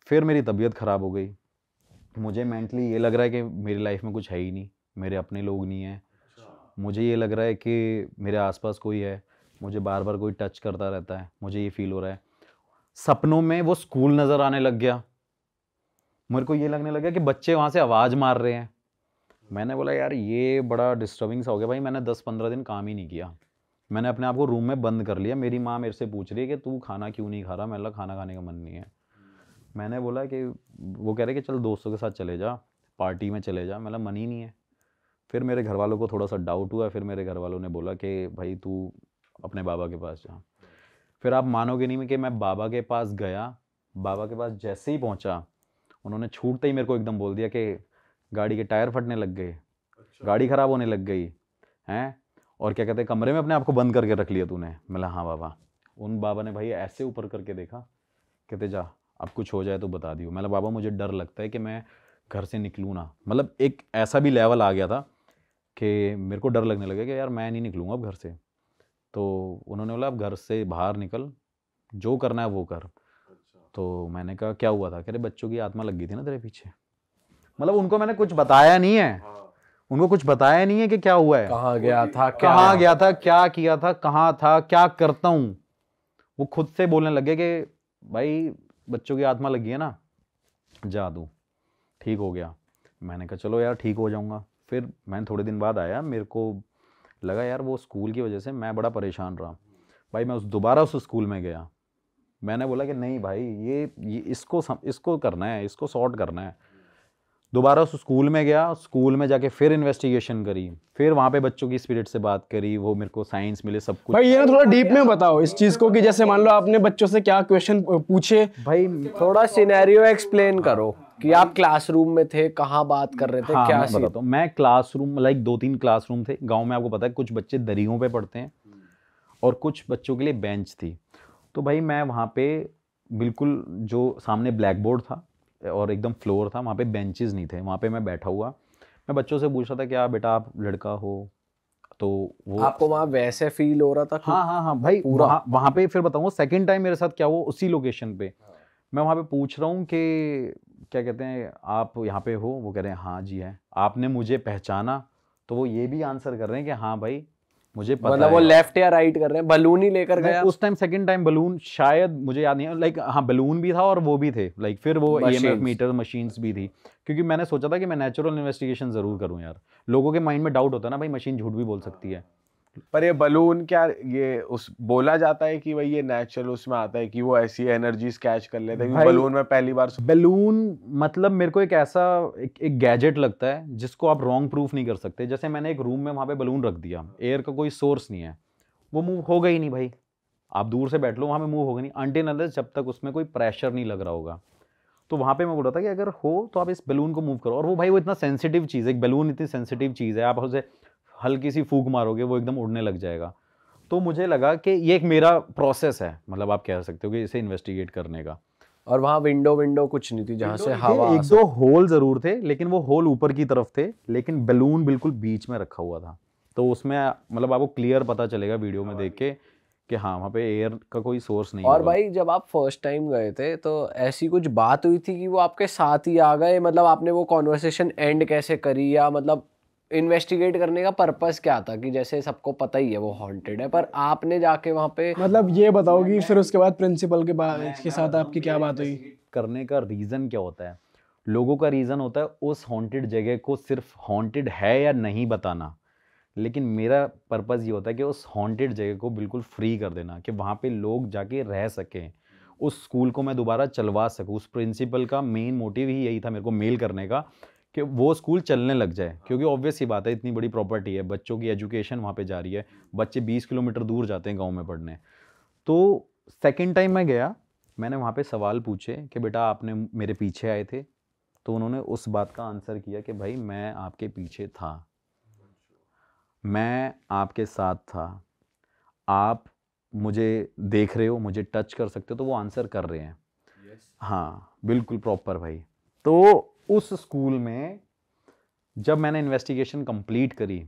फिर मेरी तबीयत ख़राब हो गई मुझे मेंटली ये लग रहा है कि मेरी लाइफ में कुछ है ही नहीं मेरे अपने लोग नहीं हैं अच्छा। मुझे ये लग रहा है कि मेरे आसपास कोई है मुझे बार बार कोई टच करता रहता है मुझे ये फील हो रहा है सपनों में वो स्कूल नज़र आने लग गया मेरे को ये लगने लग गया कि बच्चे वहाँ से आवाज़ मार रहे हैं मैंने बोला यार ये बड़ा डिस्टर्बिंग सा हो गया भाई मैंने दस पंद्रह दिन काम ही नहीं किया मैंने अपने आप को रूम में बंद कर लिया मेरी माँ मेरे से पूछ रही है कि तू खाना क्यों नहीं खा रहा मेरा खाना खाने का मन नहीं है मैंने बोला कि वो कह रहे कि चल दोस्तों के साथ चले जा पार्टी में चले जा मेरा मन ही नहीं है फिर मेरे घर वालों को थोड़ा सा डाउट हुआ फिर मेरे घर वालों ने बोला कि भाई तू अपने बाबा के पास जा फिर आप मानोगे नहीं कि मैं बाबा के पास गया बाबा के पास जैसे ही पहुंचा उन्होंने छूटते ही मेरे को एकदम बोल दिया कि गाड़ी के टायर फटने लग गए अच्छा। गाड़ी ख़राब होने लग गई हैं और क्या कहते हैं कमरे में अपने आप को बंद करके रख लिया तूने मिला हाँ बाबा उन बाबा ने भाई ऐसे ऊपर करके देखा कहते जा अब कुछ हो जाए तो बता दियो मतलब बाबा मुझे डर लगता है कि मैं घर से निकलूँ ना मतलब एक ऐसा भी लेवल आ गया था कि मेरे को डर लगने लगा कि यार मैं नहीं निकलूँगा अब घर से तो उन्होंने बोला अब घर से बाहर निकल जो करना है वो कर अच्छा। तो मैंने कहा क्या हुआ था कह रहे बच्चों की आत्मा लग गई थी ना तेरे पीछे मतलब उनको मैंने कुछ बताया नहीं है हाँ। उनको कुछ बताया नहीं है कि क्या हुआ है कहाँ गया था क्या कहाँ गया था क्या किया था कहाँ था क्या करता हूँ वो खुद से बोलने लगे कि भाई बच्चों की आत्मा लगी है ना जा ठीक हो गया मैंने कहा चलो यार ठीक हो जाऊँगा फिर मैंने थोड़े दिन बाद आया मेरे को लगा यार वो स्कूल की वजह से मैं बड़ा परेशान रहा भाई मैं उस दोबारा उस स्कूल में गया मैंने बोला कि नहीं भाई ये, ये इसको सम, इसको करना है इसको सॉर्ट करना है दोबारा उस स्कूल में गया स्कूल में जाके फिर इन्वेस्टिगेशन करी फिर वहाँ पे बच्चों की स्पिरिट से बात करी वो मेरे को साइंस मिले सब कुछ भाई ये ना थोड़ा
डीप में बताओ इस चीज़ को कि जैसे मान लो आपने बच्चों से क्या क्वेश्चन पूछे भाई थोड़ा सिनेरियो एक्सप्लेन करो कि आप क्लासरूम में थे कहाँ बात कर रहे थे हाँ, क्या मैं बताता हूँ
मैं क्लासरूम लाइक दो तीन क्लासरूम थे गाँव में आपको पता है कुछ बच्चे दरियों पे पढ़ते हैं और कुछ बच्चों के लिए बेंच थी तो भाई मैं वहाँ पे बिल्कुल जो सामने ब्लैक बोर्ड था और एकदम फ्लोर था वहाँ पे बेंचेस नहीं थे वहाँ पे मैं बैठा हुआ मैं बच्चों से पूछ रहा था क्या बेटा आप लड़का हो तो वो आपको वहाँ वैसे फील हो रहा था हाँ हाँ हाँ भाई पूरा वहाँ वहाँ पे फिर बताऊँ सेकेंड टाइम मेरे साथ क्या हुआ उसी लोकेशन पे हाँ। मैं वहाँ पे पूछ रहा हूँ कि क्या कहते हैं आप यहाँ पे हो वो कह रहे हैं हाँ जी है आपने मुझे पहचाना तो वो ये भी आंसर कर रहे हैं कि हाँ भाई मुझे पता मतलब वो लेफ्ट
या राइट कर रहे हैं बलून ही लेकर गया उस
टाइम सेकंड टाइम बलून शायद मुझे याद नहीं लाइक हाँ बलून भी था और वो भी थे लाइक फिर वो ई मीटर मशीन्स भी थी क्योंकि मैंने सोचा था कि मैं नेचुरल इन्वेस्टिगेशन जरूर करूँ यार लोगों के माइंड में डाउट होता है ना भाई मशीन झूठ भी बोल सकती है
पर ये बलून क्या ये उस बोला जाता है कि भाई ये नेचुरल उसमें आता है कि वो ऐसी एनर्जीज कैच कर लेते हैं बलून
में पहली बार बलून मतलब मेरे को एक ऐसा एक, एक गैजेट लगता है जिसको आप रॉन्ग प्रूफ नहीं कर सकते जैसे मैंने एक रूम में वहाँ पे बलून रख दिया एयर का कोई सोर्स नहीं है वो मूव हो गई नहीं भाई आप दूर से बैठ लो वहाँ पे मूव हो गई नहीं अंटे नंदर जब तक उसमें कोई प्रेशर नहीं लग रहा होगा तो वहाँ पे मैं बोल रहा था कि अगर हो तो आप इस बलून को मूव करो और वो भाई वो इतना सेंसिटिव चीज़ है एक बलून इतनी सेंसिटिव चीज़ है आप उसे हल्की सी फूक मारोगे वो एकदम उड़ने लग जाएगा तो मुझे लगा कि ये एक मेरा प्रोसेस है मतलब आप कह सकते हो कि इसे इन्वेस्टिगेट करने का और वहाँ विंडो विंडो कुछ नहीं थी जहाँ से हवा एक दो होल ज़रूर थे लेकिन वो होल ऊपर की तरफ थे लेकिन बैलून बिल्कुल बीच में रखा हुआ था तो उसमें मतलब आपको क्लियर पता चलेगा वीडियो में देख के कि हाँ वहाँ पे एयर का कोई सोर्स नहीं और भाई
जब आप फर्स्ट टाइम गए थे तो ऐसी कुछ बात हुई थी कि वो आपके साथ ही आ गए मतलब आपने वो कॉन्वर्सेशन एंड कैसे करी या मतलब इन्वेस्टिगेट करने का पर्पस क्या था कि जैसे सबको पता ही है वो हॉन्टेड है पर आपने
जाके वहाँ पे
मतलब ये बताओ कि फिर उसके बाद प्रिंसिपल के बाद के साथ आपकी क्या बात हुई
करने का रीज़न क्या होता है लोगों का रीज़न होता है उस हॉन्टेड जगह को सिर्फ हॉन्टेड है या नहीं बताना लेकिन मेरा पर्पज़ ये होता है कि उस हॉन्टेड जगह को बिल्कुल फ्री कर देना कि वहाँ पे लोग जाके रह सकें उस स्कूल को मैं दोबारा चलवा सकूँ उस प्रिंसिपल का मेन मोटिव ही यही था मेरे को मेल करने का कि वो स्कूल चलने लग जाए क्योंकि ऑब्वियस ही बात है इतनी बड़ी प्रॉपर्टी है बच्चों की एजुकेशन वहाँ पे जा रही है बच्चे 20 किलोमीटर दूर जाते हैं गांव में पढ़ने तो सेकंड टाइम मैं गया मैंने वहाँ पे सवाल पूछे कि बेटा आपने मेरे पीछे आए थे तो उन्होंने उस बात का आंसर किया कि भाई मैं आपके पीछे था मैं आपके साथ था आप मुझे देख रहे हो मुझे टच कर सकते हो तो वो आंसर कर रहे हैं हाँ बिल्कुल प्रॉपर भाई तो उस स्कूल में जब मैंने इन्वेस्टिगेशन कंप्लीट करी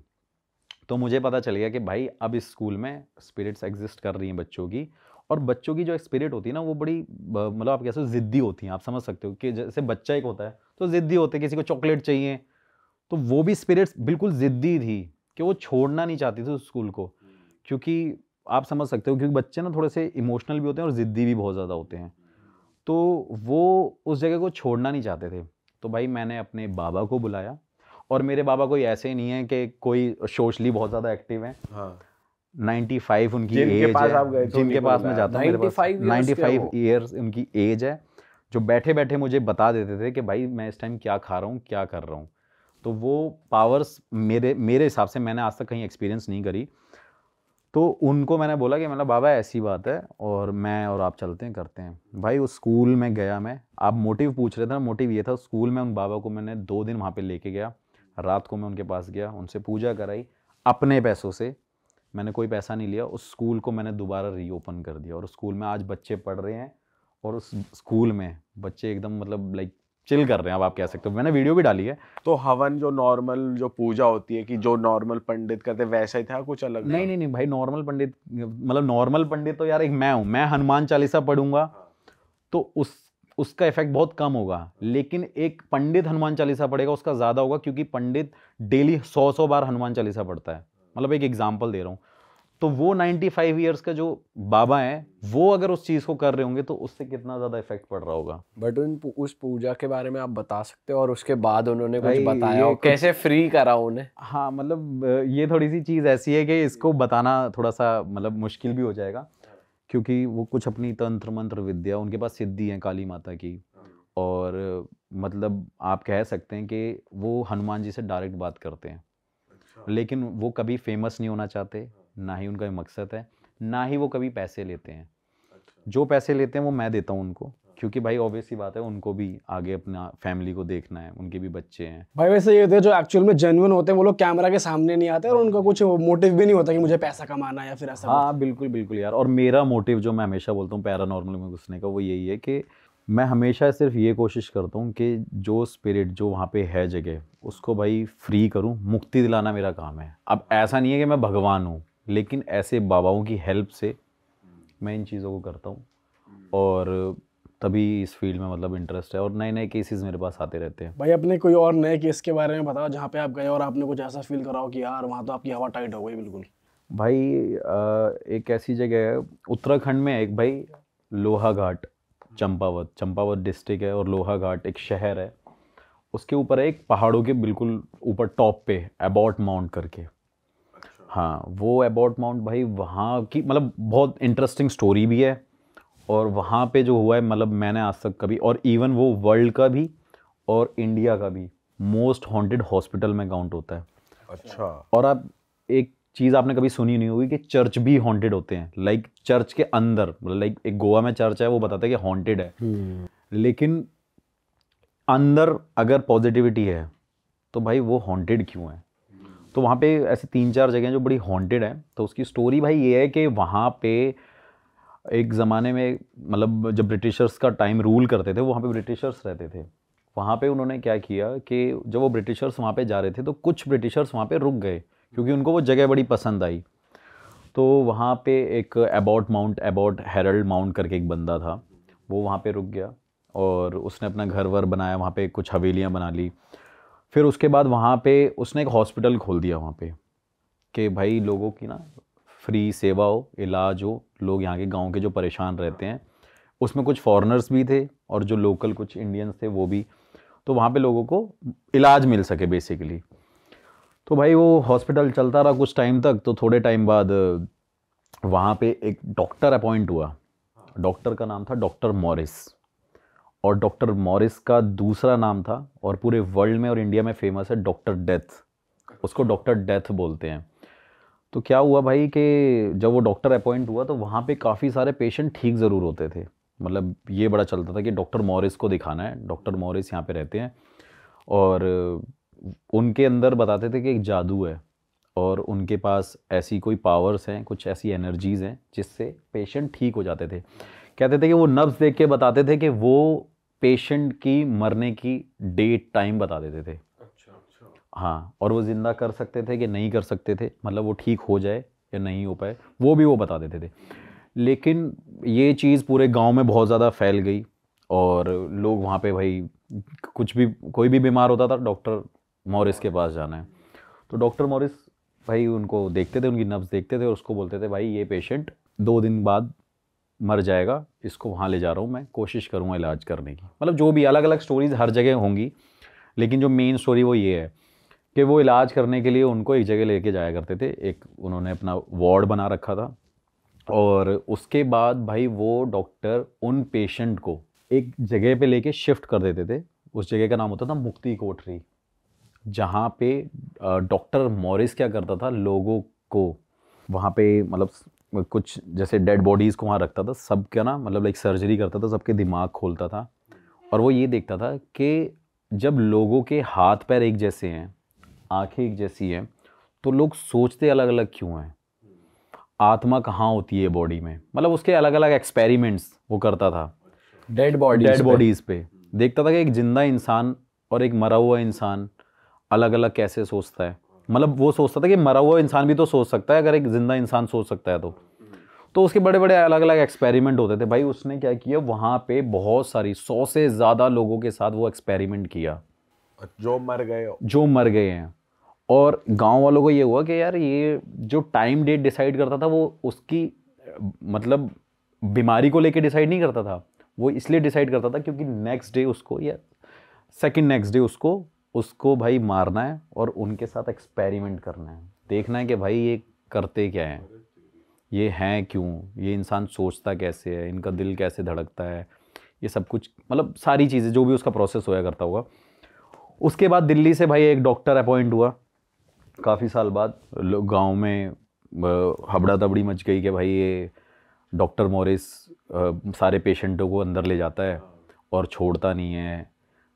तो मुझे पता चल गया कि भाई अब इस स्कूल में स्पिरिट्स एग्जिस्ट कर रही हैं बच्चों की और बच्चों की जो स्पिरिट होती है ना वो बड़ी मतलब आप कैसे ज़िद्दी होती हैं आप समझ सकते हो कि जैसे बच्चा एक होता है तो ज़िद्दी होते किसी को चॉकलेट चाहिए तो वो भी स्पिरिट्स बिल्कुल ज़िद्दी थी कि वो छोड़ना नहीं चाहती थी उस स्कूल को क्योंकि आप समझ सकते हो क्योंकि बच्चे ना थोड़े से इमोशनल भी होते हैं और ज़िद्दी भी बहुत ज़्यादा होते हैं तो वो उस जगह को छोड़ना नहीं चाहते थे तो भाई मैंने अपने बाबा को बुलाया और मेरे बाबा कोई ऐसे ही नहीं है कि कोई सोशली बहुत ज़्यादा एक्टिव हाँ। है नाइन्टी फाइव उनकी एज है जिनके पास मैं जाता हूँ नाइन्टी फाइव ईयर्स उनकी एज है जो बैठे बैठे मुझे बता देते थे कि भाई मैं इस टाइम क्या खा रहा हूँ क्या कर रहा हूँ तो वो पावर्स मेरे मेरे हिसाब से मैंने आज तक कहीं एक्सपीरियंस नहीं करी तो उनको मैंने बोला कि मतलब बाबा ऐसी बात है और मैं और आप चलते हैं करते हैं भाई उस स्कूल में गया मैं आप मोटिव पूछ रहे थे ना मोटिव ये था स्कूल में उन बाबा को मैंने दो दिन वहाँ पर लेके गया रात को मैं उनके पास गया उनसे पूजा कराई अपने पैसों से मैंने कोई पैसा नहीं लिया उस स्कूल को मैंने दोबारा रीओपन कर दिया और उस स्कूल में आज बच्चे पढ़ रहे हैं और उस स्कूल में बच्चे एकदम मतलब लाइक चिल कर रहे हैं अब आप कह सकते हो मैंने वीडियो भी डाली है तो हवन जो नॉर्मल
जो पूजा होती है कि जो नॉर्मल पंडित करते वैसा ही था कुछ अलग नहीं नहीं
नहीं भाई नॉर्मल पंडित मतलब नॉर्मल पंडित तो यार एक मैं हूँ मैं हनुमान चालीसा पढ़ूंगा तो उस उसका इफेक्ट बहुत कम होगा लेकिन एक पंडित हनुमान चालीसा पढ़ेगा उसका ज़्यादा होगा क्योंकि पंडित डेली सौ सौ बार हनुमान चालीसा पढ़ता है मतलब एक एग्जाम्पल दे रहा हूँ तो वो 95 फाइव ईयर्स का जो बाबा है वो अगर उस चीज़ को कर रहे होंगे तो उससे कितना ज़्यादा इफेक्ट पड़ रहा होगा बट उन उस
पूजा के बारे में आप बता सकते हो और उसके बाद उन्होंने कुछ बताया कुछ...
कैसे फ्री करा उन्हें हाँ मतलब ये थोड़ी सी चीज़ ऐसी है कि इसको बताना थोड़ा सा मतलब मुश्किल भी हो जाएगा क्योंकि वो कुछ अपनी तंत्र मंत्र विद्या उनके पास सिद्धि है काली माता की और मतलब आप कह सकते हैं कि वो हनुमान जी से डायरेक्ट बात करते हैं अच्छा। लेकिन वो कभी फेमस नहीं होना चाहते ना ही उनका मकसद है ना ही वो कभी पैसे लेते हैं अच्छा। जो पैसे लेते हैं वो मैं देता हूँ उनको क्योंकि भाई ऑब्वियस ही बात है उनको भी आगे अपना फैमिली को देखना है उनके भी बच्चे हैं
भाई वैसे ये होते हैं जो एक्चुअल में जेनुअन होते हैं वो लोग कैमरा के सामने नहीं आते और उनका कुछ मोटिव भी नहीं होता कि मुझे पैसा कमाना या फिर ऐसा हाँ बिल्कुल
बिल्कुल यार और मेरा मोटिव जो मैं हमेशा बोलता हूँ पैरा नॉर्मल में घुसने का वो यही है कि मैं हमेशा सिर्फ ये कोशिश करता हूँ कि जो स्पिरिट जो वहाँ पे है जगह उसको भाई फ्री करूँ मुक्ति दिलाना मेरा काम है अब ऐसा नहीं है कि मैं भगवान हूँ लेकिन ऐसे बाबाओं की हेल्प से मैं इन चीज़ों को करता हूँ और तभी इस फील्ड में मतलब इंटरेस्ट है और नए नए केसेस मेरे पास आते रहते हैं
भाई अपने कोई और नए केस के बारे में बताओ जहाँ पे आप गए और आपने कुछ ऐसा फील कराओ कि यार वहाँ तो आपकी हवा टाइट हो गई बिल्कुल
भाई एक ऐसी जगह है उत्तराखंड में एक भाई लोहा घाट चंपावत चंपावत डिस्ट्रिक्ट है और लोहा घाट एक शहर है उसके ऊपर है एक पहाड़ों के बिल्कुल ऊपर टॉप पे अबाउट माउंट करके हाँ वो अबाउट माउंट भाई वहाँ की मतलब बहुत इंटरेस्टिंग स्टोरी भी है और वहाँ पे जो हुआ है मतलब मैंने आज तक कभी और इवन वो वर्ल्ड का भी और इंडिया का भी मोस्ट हॉन्टेड हॉस्पिटल में काउंट होता है अच्छा और आप एक चीज़ आपने कभी सुनी नहीं होगी कि चर्च भी हॉन्टेड होते हैं लाइक चर्च के अंदर मतलब लाइक एक गोवा में चर्च है वो बताते हैं कि हॉन्टेड है हम्म। लेकिन अंदर अगर पॉजिटिविटी है तो भाई वो हॉन्टेड क्यों है तो वहाँ पे ऐसे तीन चार जगह हैं जो बड़ी हॉन्टेड है तो उसकी स्टोरी भाई ये है कि वहाँ पे एक ज़माने में मतलब जब ब्रिटिशर्स का टाइम रूल करते थे वहाँ पे ब्रिटिशर्स रहते थे वहाँ पे उन्होंने क्या किया कि जब वो ब्रिटिशर्स वहाँ पे जा रहे थे तो कुछ ब्रिटिशर्स वहाँ पे रुक गए क्योंकि उनको वो जगह बड़ी पसंद आई तो वहाँ पे एक about mount about Harold mount करके एक बंदा था वो वहाँ पे रुक गया और उसने अपना घर वर बनाया वहाँ पे कुछ हवेलियाँ बना ली फिर उसके बाद वहाँ पे उसने एक हॉस्पिटल खोल दिया वहाँ पे कि भाई लोगों की ना फ्री सेवा हो इलाज हो लोग यहाँ के गांव के जो परेशान रहते हैं उसमें कुछ फॉरेनर्स भी थे और जो लोकल कुछ इंडियंस थे वो भी तो वहाँ पे लोगों को इलाज मिल सके बेसिकली तो भाई वो हॉस्पिटल चलता रहा कुछ टाइम तक तो थोड़े टाइम बाद वहाँ पे एक डॉक्टर अपॉइंट हुआ डॉक्टर का नाम था डॉक्टर मॉरिस और डॉक्टर मॉरिस का दूसरा नाम था और पूरे वर्ल्ड में और इंडिया में फेमस है डॉक्टर डेथ उसको डॉक्टर डेथ बोलते हैं तो क्या हुआ भाई कि जब वो डॉक्टर अपॉइंट हुआ तो वहाँ पे काफ़ी सारे पेशेंट ठीक ज़रूर होते थे मतलब ये बड़ा चलता था कि डॉक्टर मॉरिस को दिखाना है डॉक्टर मॉरिस यहाँ पे रहते हैं और उनके अंदर बताते थे कि एक जादू है और उनके पास ऐसी कोई पावर्स हैं कुछ ऐसी एनर्जीज़ हैं जिससे पेशेंट ठीक हो जाते थे कहते थे कि वो नब्स देख के बताते थे कि वो पेशेंट की मरने की डेट टाइम बता देते थे अच्छा, अच्छा। हाँ और वो ज़िंदा कर सकते थे कि नहीं कर सकते थे मतलब वो ठीक हो जाए या नहीं हो पाए वो भी वो बता देते थे लेकिन ये चीज़ पूरे गांव में बहुत ज़्यादा फैल गई और लोग वहाँ पे भाई कुछ भी कोई भी बीमार होता था डॉक्टर मॉरिस के पास जाना है तो डॉक्टर मॉरिस भाई उनको देखते थे उनकी नब्स देखते थे और उसको बोलते थे भाई ये पेशेंट दो दिन बाद मर जाएगा इसको वहाँ ले जा रहा हूँ मैं कोशिश करूँगा इलाज करने की मतलब जो भी अलग अलग स्टोरीज़ हर जगह होंगी लेकिन जो मेन स्टोरी वो ये है कि वो इलाज करने के लिए उनको एक जगह लेके जाया करते थे एक उन्होंने अपना वार्ड बना रखा था और उसके बाद भाई वो डॉक्टर उन पेशेंट को एक जगह पे लेके शिफ्ट कर देते थे उस जगह का नाम होता था मुक्ति कोठरी जहाँ पे डॉक्टर मॉरिस क्या करता था लोगों को वहाँ पे मतलब कुछ जैसे डेड बॉडीज़ को वहाँ रखता था सब क्या ना मतलब लाइक सर्जरी करता था सबके दिमाग खोलता था और वो ये देखता था कि जब लोगों के हाथ पैर एक जैसे हैं आंखें एक जैसी हैं तो लोग सोचते अलग अलग क्यों हैं आत्मा कहाँ होती है बॉडी में मतलब उसके अलग अलग एक्सपेरिमेंट्स वो करता था
डेड बॉडी डेड बॉडीज़
पे देखता था कि एक जिंदा इंसान और एक मरा हुआ इंसान अलग अलग कैसे सोचता है मतलब वो सोचता था कि मरा हुआ इंसान भी तो सोच सकता है अगर एक ज़िंदा इंसान सोच सकता है तो तो उसके बड़े बड़े अलग अलग एक्सपेरिमेंट होते थे भाई उसने क्या किया वहाँ पे बहुत सारी सौ से ज़्यादा लोगों के साथ वो एक्सपेरिमेंट किया
जो मर गए
जो मर गए हैं और गांव वालों को ये हुआ कि यार ये जो टाइम डेट डिसाइड करता था वो उसकी मतलब बीमारी को लेके डिसाइड नहीं करता था वो इसलिए डिसाइड करता था क्योंकि नेक्स्ट डे उसको या सेकंड नेक्स्ट डे उसको उसको भाई मारना है और उनके साथ एक्सपेरिमेंट करना है देखना है कि भाई ये करते क्या है ये हैं क्यों ये इंसान सोचता कैसे है इनका दिल कैसे धड़कता है ये सब कुछ मतलब सारी चीज़ें जो भी उसका प्रोसेस होया करता होगा उसके बाद दिल्ली से भाई एक डॉक्टर अपॉइंट हुआ काफ़ी साल बाद गांव में हबड़ा दबड़ी मच गई कि भाई ये डॉक्टर मोरिस सारे पेशेंटों को अंदर ले जाता है और छोड़ता नहीं है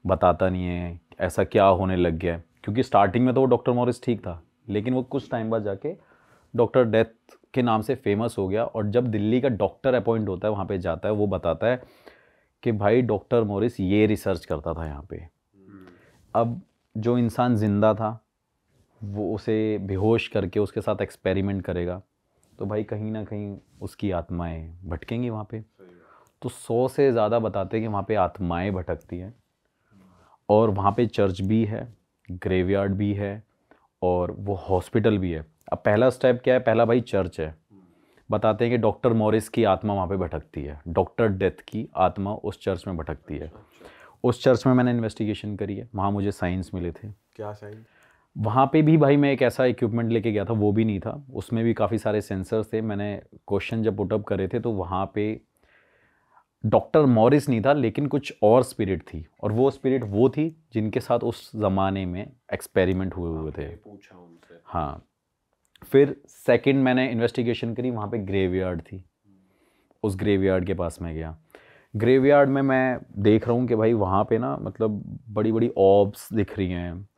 बताता नहीं है ऐसा क्या होने लग गया है क्योंकि स्टार्टिंग में तो वो डॉक्टर मॉरिस ठीक था लेकिन वो कुछ टाइम बाद जाके डॉक्टर डेथ के नाम से फेमस हो गया और जब दिल्ली का डॉक्टर अपॉइंट होता है वहाँ पे जाता है वो बताता है कि भाई डॉक्टर मॉरिस ये रिसर्च करता था यहाँ पे अब जो इंसान ज़िंदा था वो उसे बेहोश करके उसके साथ एक्सपेरिमेंट करेगा तो भाई कहीं ना कहीं उसकी आत्माएं भटकेंगी वहाँ पे तो सौ से ज़्यादा बताते हैं कि वहाँ पे आत्माएं भटकती हैं और वहाँ पे चर्च भी है ग्रेवयार्ड भी है और वो हॉस्पिटल भी है अब पहला स्टेप क्या है पहला भाई चर्च है बताते हैं कि डॉक्टर मॉरिस की आत्मा वहाँ पे भटकती है डॉक्टर डेथ की आत्मा उस चर्च में भटकती है उस चर्च में मैंने इन्वेस्टिगेशन करी है वहाँ मुझे साइंस मिले थे क्या साइंस वहाँ पे भी भाई मैं एक ऐसा इक्विपमेंट लेके गया था वो भी नहीं था उसमें भी काफ़ी सारे सेंसर्स थे मैंने क्वेश्चन जब पुटअप करे थे तो वहाँ पे डॉक्टर मॉरिस नहीं था लेकिन कुछ और स्पिरिट थी और वो स्पिरिट वो थी जिनके साथ उस ज़माने में एक्सपेरिमेंट हुए हुए थे पूछा उनसे हाँ फिर सेकंड मैंने इन्वेस्टिगेशन करी वहाँ पे ग्रेवयार्ड थी उस ग्रेवयार्ड के पास मैं गया ग्रेवयार्ड में मैं देख रहा हूँ कि भाई वहाँ पे ना मतलब बड़ी बड़ी ऑब्स दिख रही हैं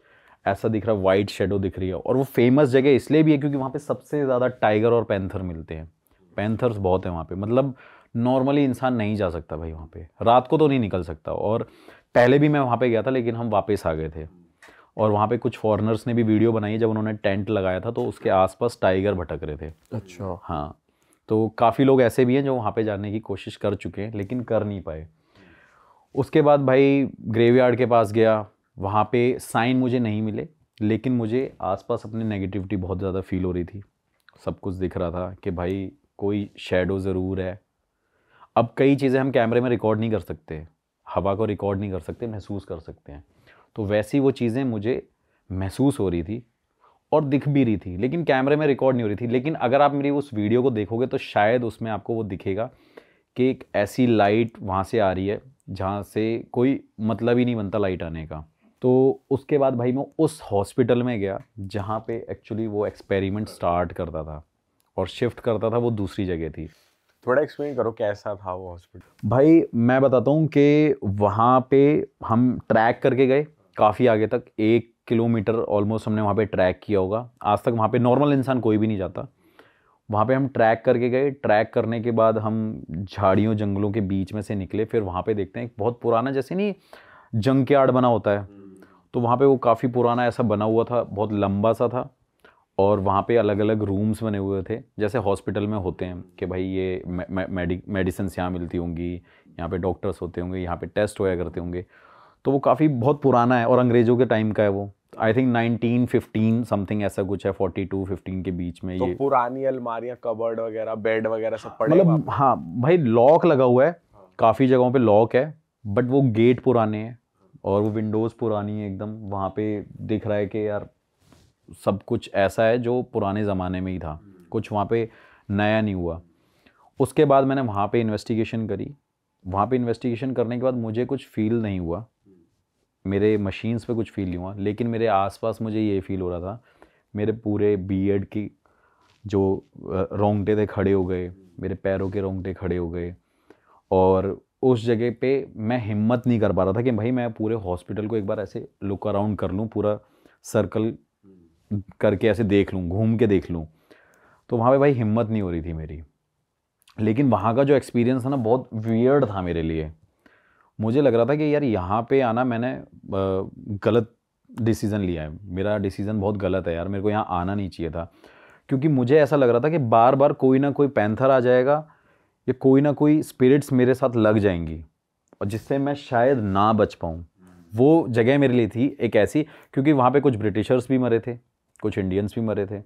ऐसा दिख रहा है वाइट शेडो दिख रही है और वो फेमस जगह इसलिए भी है क्योंकि वहाँ पे सबसे ज़्यादा टाइगर और पैंथर मिलते हैं पैंथर्स बहुत हैं वहाँ पे मतलब नॉर्मली इंसान नहीं जा सकता भाई वहाँ पे रात को तो नहीं निकल सकता और पहले भी मैं वहाँ पे गया था लेकिन हम वापस आ गए थे और वहाँ पे कुछ फॉरनर्स ने भी वीडियो बनाई जब उन्होंने टेंट लगाया था तो उसके आसपास टाइगर भटक रहे थे अच्छा हाँ तो काफ़ी लोग ऐसे भी हैं जो वहाँ पे जाने की कोशिश कर चुके हैं लेकिन कर नहीं पाए उसके बाद भाई ग्रेवयार्ड के पास गया वहाँ पे साइन मुझे नहीं मिले लेकिन मुझे आसपास अपनी नेगेटिविटी बहुत ज़्यादा फील हो रही थी सब कुछ दिख रहा था कि भाई कोई शेडो ज़रूर है अब कई चीज़ें हम कैमरे में रिकॉर्ड नहीं कर सकते हवा को रिकॉर्ड नहीं कर सकते महसूस कर सकते हैं तो वैसी वो चीज़ें मुझे महसूस हो रही थी और दिख भी रही थी लेकिन कैमरे में रिकॉर्ड नहीं हो रही थी लेकिन अगर आप मेरी उस वीडियो को देखोगे तो शायद उसमें आपको वो दिखेगा कि एक ऐसी लाइट वहाँ से आ रही है जहाँ से कोई मतलब ही नहीं बनता लाइट आने का तो उसके बाद भाई मैं उस हॉस्पिटल में गया जहाँ पे एक्चुअली वो एक्सपेरिमेंट स्टार्ट करता था और शिफ्ट करता था वो दूसरी जगह थी
थोड़ा एक्सप्लेन करो कैसा था वो हॉस्पिटल
भाई मैं बताता हूँ कि वहाँ पे हम ट्रैक करके गए काफ़ी आगे तक एक किलोमीटर ऑलमोस्ट हमने वहाँ पे ट्रैक किया होगा आज तक वहाँ पे नॉर्मल इंसान कोई भी नहीं जाता वहाँ पे हम ट्रैक करके गए ट्रैक करने के बाद हम झाड़ियों जंगलों के बीच में से निकले फिर वहाँ पे देखते हैं एक बहुत पुराना जैसे नहीं के आड़ बना होता है हम्म। तो वहाँ पे वो काफ़ी पुराना ऐसा बना हुआ था बहुत लंबा सा था और वहाँ पे अलग अलग रूम्स बने हुए थे जैसे हॉस्पिटल में होते हैं कि भाई ये मेडिसिन यहाँ मिलती होंगी यहाँ पे डॉक्टर्स होते होंगे यहाँ पे टेस्ट होया करते होंगे तो वो काफ़ी बहुत पुराना है और अंग्रेज़ों के टाइम का है वो I think nineteen fifteen something ऐसा कुछ है फोर्टी टू फिफ्टीन के बीच में तो ये
पुरानी अलमारियाँ कबर्ड वगैरह बेड वगैरह सब
पड़े मतलब हाँ भाई लॉक लगा हुआ है हाँ। काफ़ी जगहों पे लॉक है बट वो गेट पुराने हैं और वो विंडोज़ पुरानी है एकदम वहाँ पे दिख रहा है कि यार सब कुछ ऐसा है जो पुराने ज़माने में ही था हम्म। कुछ वहाँ पे नया नहीं हुआ उसके बाद मैंने वहाँ पे इन्वेस्टिगेशन करी वहाँ पे इन्वेस्टिगेशन करने के बाद मुझे कुछ फील नहीं हुआ हम्म। मेरे मशीन्स पे कुछ फील नहीं हुआ लेकिन मेरे आसपास मुझे ये फील हो रहा था मेरे पूरे बीएड की जो रोंगटे थे खड़े हो गए हम्म। मेरे पैरों के रोंगटे खड़े हो गए और उस जगह पे मैं हिम्मत नहीं कर पा रहा था कि भाई मैं पूरे हॉस्पिटल को एक बार ऐसे लुक अराउंड कर लूँ पूरा सर्कल करके ऐसे देख लूँ घूम के देख लूँ तो वहाँ पे भाई हिम्मत नहीं हो रही थी मेरी लेकिन वहाँ का जो एक्सपीरियंस था ना बहुत वियर्ड था मेरे लिए मुझे लग रहा था कि यार यहाँ पे आना मैंने गलत डिसीज़न लिया है मेरा डिसीज़न बहुत गलत है यार मेरे को यहाँ आना नहीं चाहिए था क्योंकि मुझे ऐसा लग रहा था कि बार बार कोई ना कोई पैंथर आ जाएगा या कोई ना कोई स्पिरिट्स मेरे साथ लग जाएंगी और जिससे मैं शायद ना बच पाऊँ वो जगह मेरे लिए थी एक ऐसी क्योंकि वहाँ पे कुछ ब्रिटिशर्स भी मरे थे कुछ इंडियंस भी मरे थे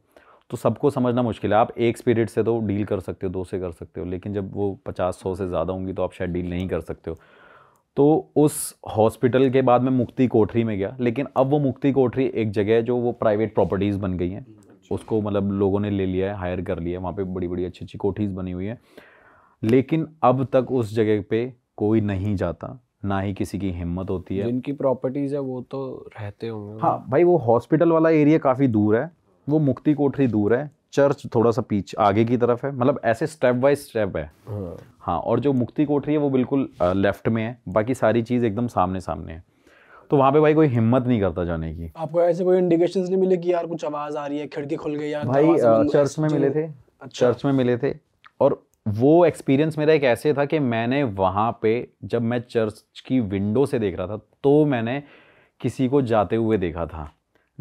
तो सबको समझना मुश्किल है आप एक स्पिरिट से तो डील कर सकते हो दो से कर सकते हो लेकिन जब वो पचास सौ से ज़्यादा होंगी तो आप शायद डील नहीं कर सकते हो तो उस हॉस्पिटल के बाद मैं मुक्ति कोठरी में गया लेकिन अब वो मुक्ति कोठरी एक जगह है जो वो प्राइवेट प्रॉपर्टीज़ बन गई हैं अच्छा। उसको मतलब लोगों ने ले लिया है हायर कर लिया है वहाँ पर बड़ी बड़ी अच्छी अच्छी कोठरीज बनी हुई है लेकिन अब तक उस जगह पर कोई नहीं जाता ना ही किसी की हिम्मत होती है
जिनकी प्रॉपर्टीज़ है वो तो रहते होंगे हाँ
भाई वो हॉस्पिटल वाला एरिया काफ़ी दूर है वो मुक्ति कोठरी दूर है चर्च थोड़ा सा पीछे आगे की तरफ है मतलब ऐसे स्टेप बाय स्टेप है हाँ।, हाँ।, और जो मुक्ति कोठरी है वो बिल्कुल लेफ्ट में है बाकी सारी चीज़ एकदम सामने सामने है तो वहाँ पे भाई कोई हिम्मत नहीं करता जाने की
आपको ऐसे कोई इंडिकेशन नहीं मिले कि यार कुछ आवाज़ आ रही है खिड़की खुल गई यार भाई चर्च में मिले थे
चर्च अच्छा। में मिले थे और वो एक्सपीरियंस मेरा एक ऐसे था कि मैंने वहाँ पे जब मैं चर्च की विंडो से देख रहा था तो मैंने किसी को जाते हुए देखा था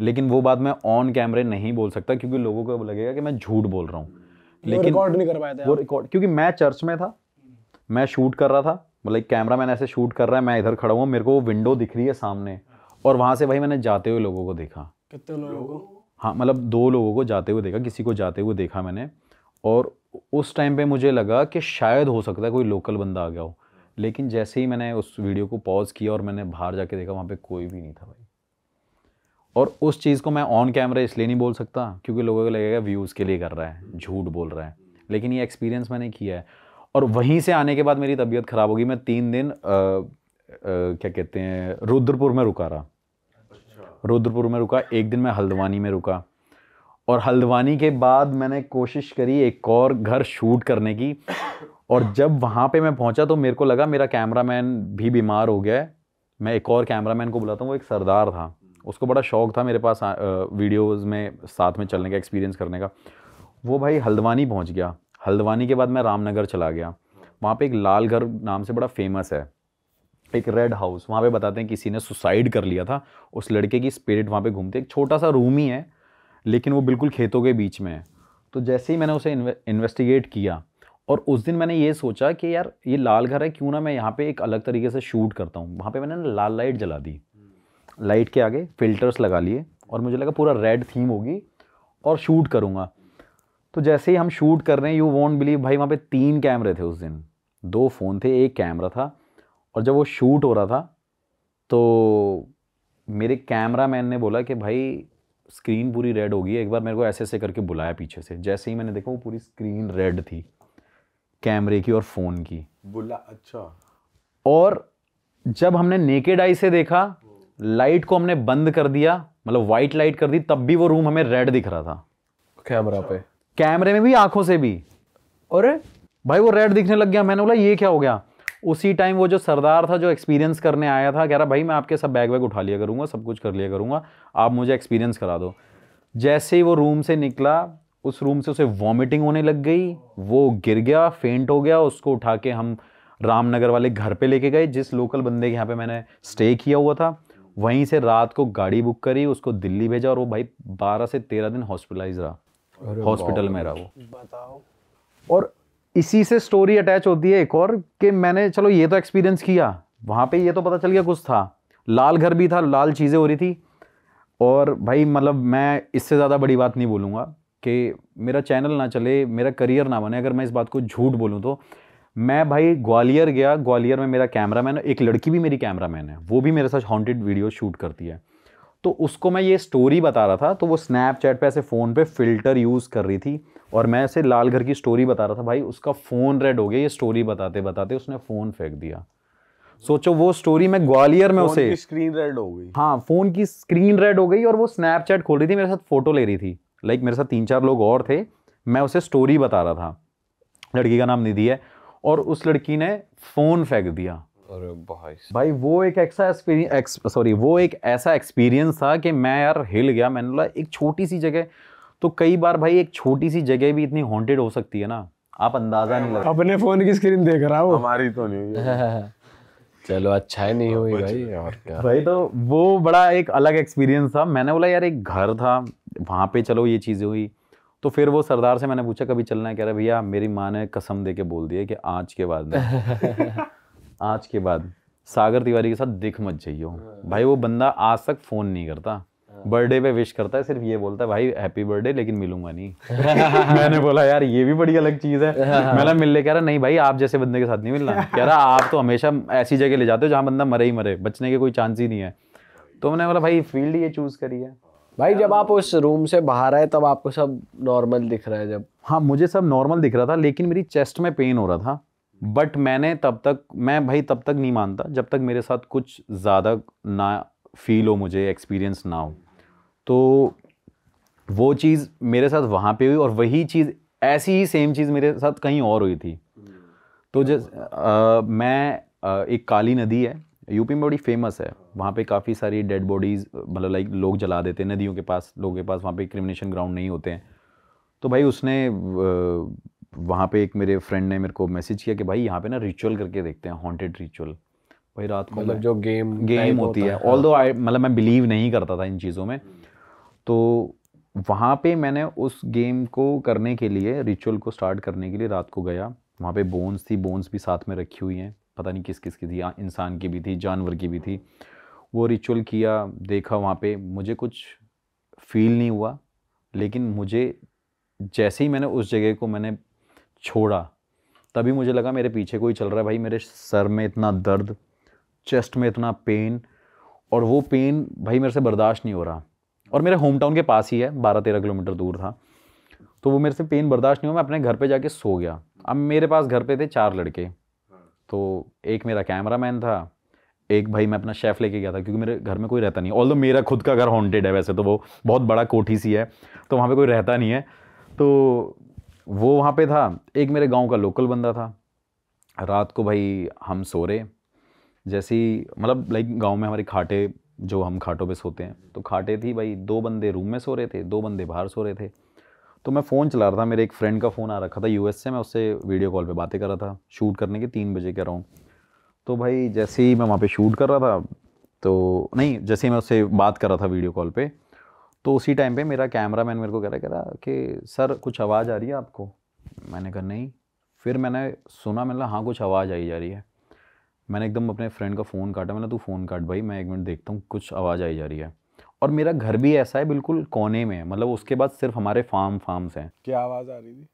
लेकिन वो बात मैं ऑन कैमरे नहीं बोल सकता क्योंकि लोगों को लगेगा कि मैं झूठ बोल रहा हूँ
लेकिन रिकॉर्ड नहीं कर पाया था वो रिकॉर्ड
क्योंकि मैं चर्च में था मैं शूट कर रहा था मतलब कैमरा मैन ऐसे शूट कर रहा है मैं इधर खड़ा हुआ मेरे को वो विंडो दिख रही है सामने और वहाँ से भाई मैंने जाते हुए लोगों को देखा
कितने लोगों को
हाँ मतलब दो लोगों को जाते हुए देखा किसी को जाते हुए देखा मैंने और उस टाइम पे मुझे लगा कि शायद हो सकता है कोई लोकल बंदा आ गया हो लेकिन जैसे ही मैंने उस वीडियो को पॉज किया और मैंने बाहर जाके देखा वहाँ पे कोई भी नहीं था भाई और उस चीज़ को मैं ऑन कैमरा इसलिए नहीं बोल सकता क्योंकि लोगों को लगेगा व्यूज़ के लिए कर रहा है झूठ बोल रहा है लेकिन ये एक्सपीरियंस मैंने किया है और वहीं से आने के बाद मेरी तबीयत ख़राब होगी मैं तीन दिन आ, आ, क्या कहते हैं रुद्रपुर में रुका रहा अच्छा। रुद्रपुर में रुका एक दिन मैं हल्द्वानी में रुका और हल्द्वानी के बाद मैंने कोशिश करी एक और घर शूट करने की और जब वहाँ पे मैं पहुँचा तो मेरे को लगा मेरा कैमरामैन भी बीमार हो गया है मैं एक और कैमरामैन को बुलाता हूँ वो एक सरदार था उसको बड़ा शौक था मेरे पास वीडियोस में साथ में चलने का एक्सपीरियंस करने का वो भाई हल्द्वानी पहुँच गया हल्द्वानी के बाद मैं रामनगर चला गया वहाँ पे एक लाल घर नाम से बड़ा फेमस है एक रेड हाउस वहाँ पे बताते हैं किसी ने सुसाइड कर लिया था उस लड़के की स्पिरिट वहाँ पे घूमती एक छोटा सा रूम ही है लेकिन वो बिल्कुल खेतों के बीच में है तो जैसे ही मैंने उसे इन्वेस्टिगेट किया और उस दिन मैंने ये सोचा कि यार ये लाल घर है क्यों ना मैं यहाँ पे एक अलग तरीके से शूट करता हूँ वहाँ पे मैंने लाल लाइट जला दी लाइट के आगे फिल्टर्स लगा लिए और मुझे लगा पूरा रेड थीम होगी और शूट करूँगा तो जैसे ही हम शूट कर रहे हैं यू वॉन्ट बिलीव भाई वहाँ पे तीन कैमरे थे उस दिन दो फ़ोन थे एक कैमरा था और जब वो शूट हो रहा था तो मेरे कैमरा मैन ने बोला कि भाई स्क्रीन पूरी रेड होगी एक बार मेरे को ऐसे ऐसे करके बुलाया पीछे से जैसे ही मैंने देखा वो पूरी स्क्रीन रेड थी कैमरे की और फ़ोन की
बुला अच्छा
और जब हमने नेकेड आई से देखा लाइट को हमने बंद कर दिया मतलब वाइट लाइट कर दी तब भी वो रूम हमें रेड दिख रहा था कैमरा अच्छा। पे कैमरे में भी आंखों से भी और भाई वो रेड दिखने लग गया मैंने बोला ये क्या हो गया उसी टाइम वो जो सरदार था जो एक्सपीरियंस करने आया था कह रहा भाई मैं आपके सब बैग वैग उठा लिया करूँगा सब कुछ कर लिया करूँगा आप मुझे एक्सपीरियंस करा दो जैसे ही वो रूम से निकला उस रूम से उसे वॉमिटिंग होने लग गई वो गिर गया फेंट हो गया उसको उठा के हम रामनगर वाले घर पे लेके गए जिस लोकल बंदे के यहाँ पे मैंने स्टे किया हुआ था वहीं से रात को गाड़ी बुक करी उसको दिल्ली भेजा और वो भाई बारह से तेरह दिन हॉस्पिटलाइज रहा हॉस्पिटल में रहा वो बताओ
और इसी
से स्टोरी अटैच होती है एक और कि मैंने चलो ये तो एक्सपीरियंस किया वहाँ पे ये तो पता चल गया कुछ था लाल घर भी था लाल चीज़ें हो रही थी और भाई मतलब मैं इससे ज़्यादा बड़ी बात नहीं बोलूँगा कि मेरा चैनल ना चले मेरा करियर ना बने अगर मैं इस बात को झूठ बोलूँ तो मैं भाई ग्वालियर गया ग्वालियर में मेरा कैमरा मैन एक लड़की भी मेरी कैमरा मैन है वो भी मेरे साथ हॉन्टेड वीडियो शूट करती है तो उसको मैं ये स्टोरी बता रहा था तो वो स्नैपचैट पे ऐसे फ़ोन पे फ़िल्टर यूज़ कर रही थी और मैं ऐसे लाल घर की स्टोरी बता रहा था भाई उसका फ़ोन रेड हो गया ये स्टोरी बताते बताते उसने फ़ोन फेंक दिया सोचो वो स्टोरी मैं ग्वालियर में उसे
स्क्रीन रेड हो गई
हाँ फ़ोन की स्क्रीन रेड हो गई और वो स्नैपचैट खोल रही थी मेरे साथ फ़ोटो ले रही थी लाइक मेरे साथ तीन चार लोग और थे मैं उसे स्टोरी बता रहा था लड़की का नाम निधि है और उस लड़की ने फ़ोन फेंक दिया अरे भाई भाई वो एक ऐसा एक्सपीरियंस सॉरी वो एक ऐसा एक्सपीरियंस था कि मैं यार हिल गया मैंने बोला एक छोटी सी जगह तो कई बार भाई एक छोटी सी जगह भी इतनी हॉन्टेड हो सकती है ना आप अंदाजा नहीं लगा अपने फोन की स्क्रीन देख रहा हूँ हमारी तो नहीं चलो अच्छा ही नहीं हुई भाई और क्या भाई तो वो बड़ा एक अलग एक्सपीरियंस था मैंने बोला यार एक घर था वहाँ पे चलो ये चीज़ें हुई तो फिर वो सरदार से मैंने पूछा कभी चलना है कह रहा भैया मेरी माँ ने कसम दे के बोल दिया कि आज के बाद आज के बाद सागर तिवारी के साथ दिख मत जाइयो हाँ। भाई वो बंदा आज तक फ़ोन नहीं करता बर्थडे पे विश करता है सिर्फ ये बोलता है भाई हैप्पी बर्थडे लेकिन मिलूंगा नहीं मैंने बोला यार ये भी बड़ी अलग चीज़ है मैंने मिलने कह रहा नहीं भाई आप जैसे बंदे के साथ नहीं मिलना कह रहा आप तो हमेशा ऐसी जगह ले जाते हो जहाँ बंदा मरे ही मरे बचने के कोई चांस ही नहीं है तो मैंने बोला भाई फील्ड ये चूज़
करी है भाई जब आप उस रूम से
बाहर आए तब आपको सब नॉर्मल दिख रहा है जब हाँ मुझे सब नॉर्मल दिख रहा था लेकिन मेरी चेस्ट में पेन हो रहा था बट मैंने तब तक मैं भाई तब तक नहीं मानता जब तक मेरे साथ कुछ ज़्यादा ना फील हो मुझे एक्सपीरियंस ना हो तो वो चीज़ मेरे साथ वहाँ पे हुई और वही चीज़ ऐसी ही सेम चीज़ मेरे साथ कहीं और हुई थी तो जैसे मैं आ, एक काली नदी है यूपी में बड़ी फेमस है वहाँ पे काफ़ी सारी डेड बॉडीज़ मतलब लाइक लोग जला देते हैं नदियों के पास लोगों के पास वहाँ पे क्रिमिनेशन ग्राउंड नहीं होते हैं तो भाई उसने वहाँ पे एक मेरे फ्रेंड ने मेरे को मैसेज किया कि भाई यहाँ पे ना रिचुअल करके देखते हैं हॉन्टेड रिचुअल भाई रात को मतलब जो गेम गेम होती है ऑल दो आई मतलब मैं बिलीव नहीं करता था इन चीज़ों में तो वहाँ पे मैंने उस गेम को करने के लिए रिचुअल को स्टार्ट करने के लिए रात को गया वहाँ पे बोन्स थी बोन्स भी साथ में रखी हुई हैं पता नहीं किस किस की थी इंसान की भी थी जानवर की भी थी वो रिचुअल किया देखा वहाँ पे मुझे कुछ फील नहीं हुआ लेकिन मुझे जैसे ही मैंने उस जगह को मैंने छोड़ा तभी मुझे लगा मेरे पीछे कोई चल रहा है भाई मेरे सर में इतना दर्द चेस्ट में इतना पेन और वो पेन भाई मेरे से बर्दाश्त नहीं हो रहा और मेरे होम टाउन के पास ही है बारह तेरह किलोमीटर दूर था तो वो मेरे से पेन बर्दाश्त नहीं हुआ मैं अपने घर पे जाके सो गया अब मेरे पास घर पे थे चार लड़के तो एक मेरा कैमरा मैन था एक भाई मैं अपना शेफ़ लेके गया था क्योंकि मेरे घर में कोई रहता नहीं ऑल दो मेरा खुद का घर हॉन्टेड है वैसे तो वो बहुत बड़ा कोठी सी है तो वहाँ पर कोई रहता नहीं है तो वो वहाँ पर था एक मेरे गाँव का लोकल बंदा था रात को भाई हम सो रहे जैसी मतलब लाइक गांव में हमारी खाटे जो हम खाटों पे सोते हैं तो खाटे थी भाई दो बंदे रूम में सो रहे थे दो बंदे बाहर सो रहे थे तो मैं फ़ोन चला रहा था मेरे एक फ्रेंड का फ़ोन आ रखा था यूएस से मैं उससे वीडियो कॉल पे बातें कर रहा था शूट करने के तीन बजे के अराउंड तो भाई जैसे ही मैं वहाँ पे शूट कर रहा था तो नहीं जैसे ही मैं उससे बात कर रहा था वीडियो कॉल पे तो उसी टाइम पे मेरा कैमरा मैन मेरे को कह रहा कह रहा कि सर कुछ आवाज़ आ रही है आपको मैंने कहा नहीं फिर मैंने सुना मैंने हाँ कुछ आवाज़ आई जा रही है मैंने एकदम अपने फ्रेंड का फ़ोन काटा मैंने तू फ़ोन काट भाई मैं एक मिनट देखता हूँ कुछ आवाज़ आई जा रही है और मेरा घर भी ऐसा है बिल्कुल कोने में मतलब उसके बाद सिर्फ हमारे फार्म फार्म्स हैं
क्या आवाज़ आ रही थी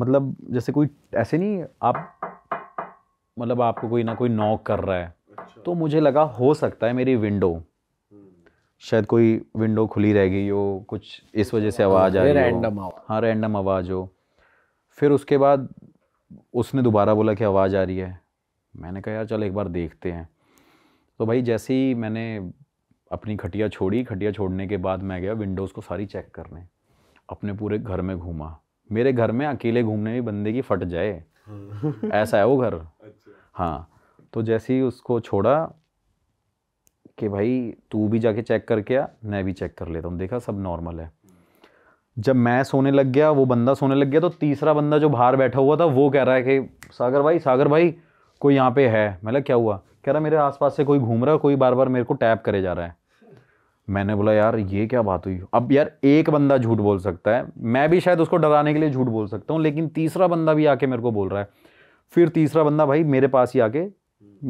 मतलब जैसे कोई ऐसे नहीं आप मतलब आपको कोई ना कोई नॉक कर रहा है अच्छा। तो मुझे लगा हो सकता है मेरी विंडो हम्म। शायद कोई विंडो खुली रह गई हो कुछ इस वजह से अच्छा, आवाज़ आ रही रैंडम हाँ रैंडम आवाज़ हो फिर उसके बाद उसने दोबारा बोला कि आवाज़ आ रही है मैंने कहा यार चल एक बार देखते हैं तो भाई जैसे ही मैंने अपनी खटिया छोड़ी खटिया छोड़ने के बाद मैं गया विंडोज़ को सारी चेक करने अपने पूरे घर में घूमा मेरे घर में अकेले घूमने में बंदे की फट जाए ऐसा है वो घर अच्छा। हाँ तो जैसे ही उसको छोड़ा कि भाई तू भी जाके चेक करके आ मैं भी चेक कर लेता हूँ देखा सब नॉर्मल है जब मैं सोने लग गया वो बंदा सोने लग गया तो तीसरा बंदा जो बाहर बैठा हुआ था वो कह रहा है कि सागर भाई सागर भाई कोई यहाँ पे है मतलब क्या हुआ कह रहा मेरे आसपास से कोई घूम रहा है कोई बार बार मेरे को टैप करे जा रहा है मैंने बोला यार ये क्या बात हुई अब यार एक बंदा झूठ बोल सकता है मैं भी शायद उसको डराने के लिए झूठ बोल सकता हूँ लेकिन तीसरा बंदा भी आके मेरे को बोल रहा है फिर तीसरा बंदा भाई मेरे पास ही आके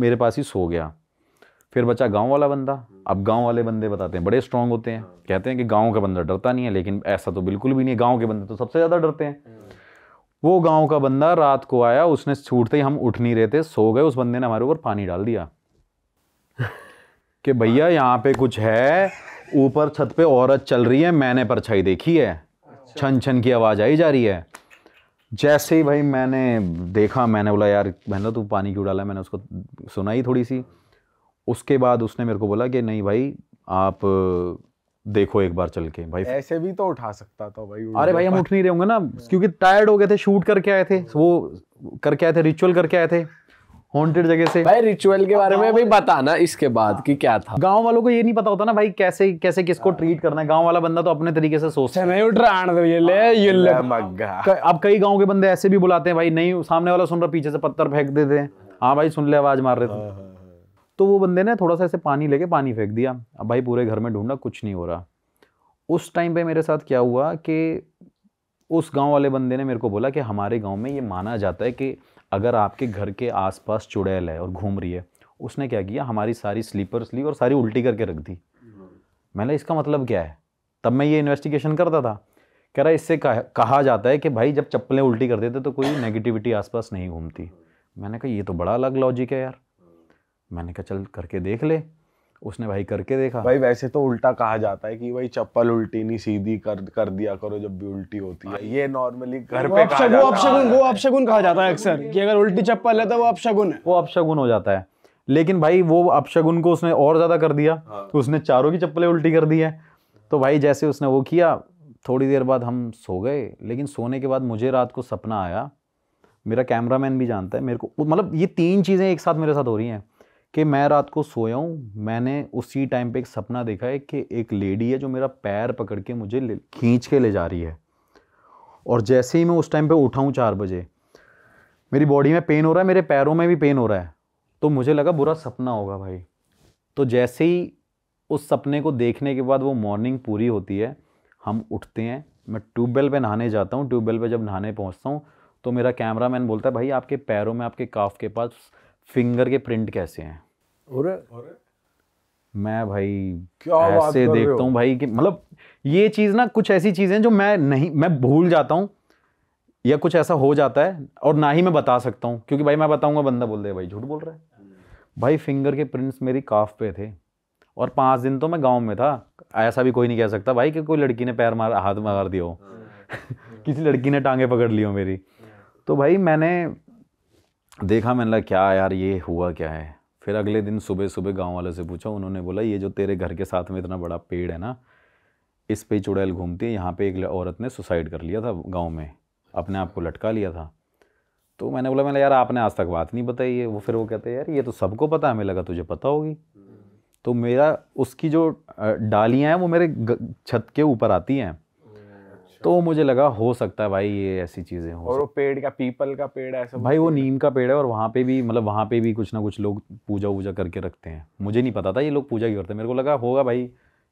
मेरे पास ही सो गया फिर बचा गांव वाला बंदा अब गांव वाले बंदे बताते हैं बड़े स्ट्रांग होते हैं कहते हैं कि गांव का बंदा डरता नहीं है लेकिन ऐसा तो बिल्कुल भी नहीं है गांव के बंदे तो सबसे ज़्यादा डरते हैं वो गांव का बंदा रात को आया उसने छूटते ही हम उठ नहीं रहे थे सो गए उस बंदे ने हमारे ऊपर पानी डाल दिया कि भैया यहाँ पे कुछ है ऊपर छत पे औरत चल रही है मैंने परछाई देखी है अच्छा। छन छन की आवाज़ आई जा रही है जैसे ही भाई मैंने देखा मैंने बोला यार मैंने तू पानी क्यों डाला मैंने उसको सुनाई थोड़ी सी उसके बाद उसने मेरे को बोला कि नहीं भाई आप देखो एक बार चल के भाई
ऐसे भी तो उठा सकता था भाई अरे भाई हम उठ
नहीं रहे होंगे ना हाँ। क्योंकि टायर्ड हो गए थे शूट करके आए थे वो करके आए थे रिचुअल करके आए थे हॉन्टेड जगह से भाई रिचुअल के बारे में भी बताना इसके बाद कि क्या था गांव वालों को ये नहीं पता होता ना भाई कैसे कैसे किसको ट्रीट हाँ। करना है गांव वाला बंदा तो अपने तरीके से सोचता है नहीं उठ दो ये ले हाँ, ये ले
अब
कई गांव के बंदे ऐसे भी बुलाते हैं भाई नहीं सामने वाला सुन रहा पीछे से पत्थर फेंक देते हैं हाँ भाई सुन ले आवाज मार रहे थे तो वो बंदे ने थोड़ा सा ऐसे पानी लेके पानी फेंक दिया अब भाई पूरे घर में ढूंढा कुछ नहीं हो रहा उस टाइम पे मेरे साथ क्या हुआ कि उस गांव वाले बंदे ने मेरे को बोला कि हमारे गांव में ये माना जाता है कि अगर आपके घर के आसपास चुड़ैल है और घूम रही है उसने क्या किया हमारी सारी स्लीपर्स ली और सारी उल्टी करके रख दी हम्म। मैंने इसका मतलब क्या है तब मैं ये इन्वेस्टिगेशन करता था कह रहा इससे कहा जाता है कि भाई जब चप्पलें उल्टी कर देते तो कोई नेगेटिविटी आसपास नहीं घूमती मैंने कहा ये तो बड़ा अलग लॉजिक है यार मैंने कहा चल करके देख ले उसने भाई करके देखा भाई वैसे तो उल्टा कहा जाता है कि भाई चप्पल उल्टी नहीं सीधी कर कर
दिया करो जब भी उल्टी होती है ये नॉर्मली घर पे कहा वो अपशगुन
वो अपशगुन कहा जाता है अक्सर कि अगर उल्टी चप्पल है तो वो अपशगुन है वो अपशगुन हो जाता है लेकिन भाई वो अपशगुन को उसने और ज्यादा कर दिया हाँ। तो उसने चारों की चप्पलें उल्टी कर दी है तो भाई जैसे उसने वो किया थोड़ी देर बाद हम सो गए लेकिन सोने के बाद मुझे रात को सपना आया मेरा कैमरामैन भी जानता है मेरे को मतलब ये तीन चीज़ें एक साथ मेरे साथ हो रही हैं कि मैं रात को सोया हूँ मैंने उसी टाइम पे एक सपना देखा है कि एक लेडी है जो मेरा पैर पकड़ के मुझे खींच के ले जा रही है और जैसे ही मैं उस टाइम पे उठाऊँ चार बजे मेरी बॉडी में पेन हो रहा है मेरे पैरों में भी पेन हो रहा है तो मुझे लगा बुरा सपना होगा भाई तो जैसे ही उस सपने को देखने के बाद वो मॉर्निंग पूरी होती है हम उठते हैं मैं ट्यूबवेल पे नहाने जाता हूँ ट्यूबवेल पे जब नहाने पहुँचता हूँ तो मेरा कैमरामैन बोलता है भाई आपके पैरों में आपके काफ के पास फिंगर के प्रिंट कैसे हैं और मैं भाई क्या ऐसे देखता हूँ भाई कि मतलब ये चीज़ ना कुछ ऐसी चीज़ें जो मैं नहीं मैं भूल जाता हूँ या कुछ ऐसा हो जाता है और ना ही मैं बता सकता हूँ क्योंकि भाई मैं बताऊंगा बंदा बोल दे भाई झूठ बोल रहा है हम्म। भाई फिंगर के प्रिंट्स मेरी काफ पे थे और पाँच दिन तो मैं गांव में था ऐसा भी कोई नहीं कह सकता भाई कि कोई लड़की ने पैर मार हाथ मार दिया हो हाँ। किसी लड़की ने टांगे पकड़ ली हो मेरी हाँ। तो भाई मैंने देखा मैंने लगा क्या यार ये हुआ क्या है फिर अगले दिन सुबह सुबह गांव वाले से पूछा उन्होंने बोला ये जो तेरे घर के साथ में इतना बड़ा पेड़ है ना इस पे चुड़ैल घूमती है यहाँ पे एक औरत ने सुसाइड कर लिया था गांव में अपने आप को लटका लिया था तो मैंने बोला मैंने यार आपने आज तक बात नहीं बताई है वो फिर वो कहते हैं यार ये तो सबको पता है हमें लगा तुझे पता होगी तो मेरा उसकी जो डालियाँ हैं वो मेरे छत के ऊपर आती हैं तो मुझे लगा हो सकता है भाई ये ऐसी चीज़ें हो
और वो पेड़ का पीपल का पेड़ ऐसा भाई
वो नीम का पेड़ है और वहाँ पे भी मतलब वहाँ पे भी कुछ ना कुछ लोग पूजा वूजा करके रखते हैं मुझे नहीं पता था ये लोग पूजा ही करते हैं मेरे को लगा होगा भाई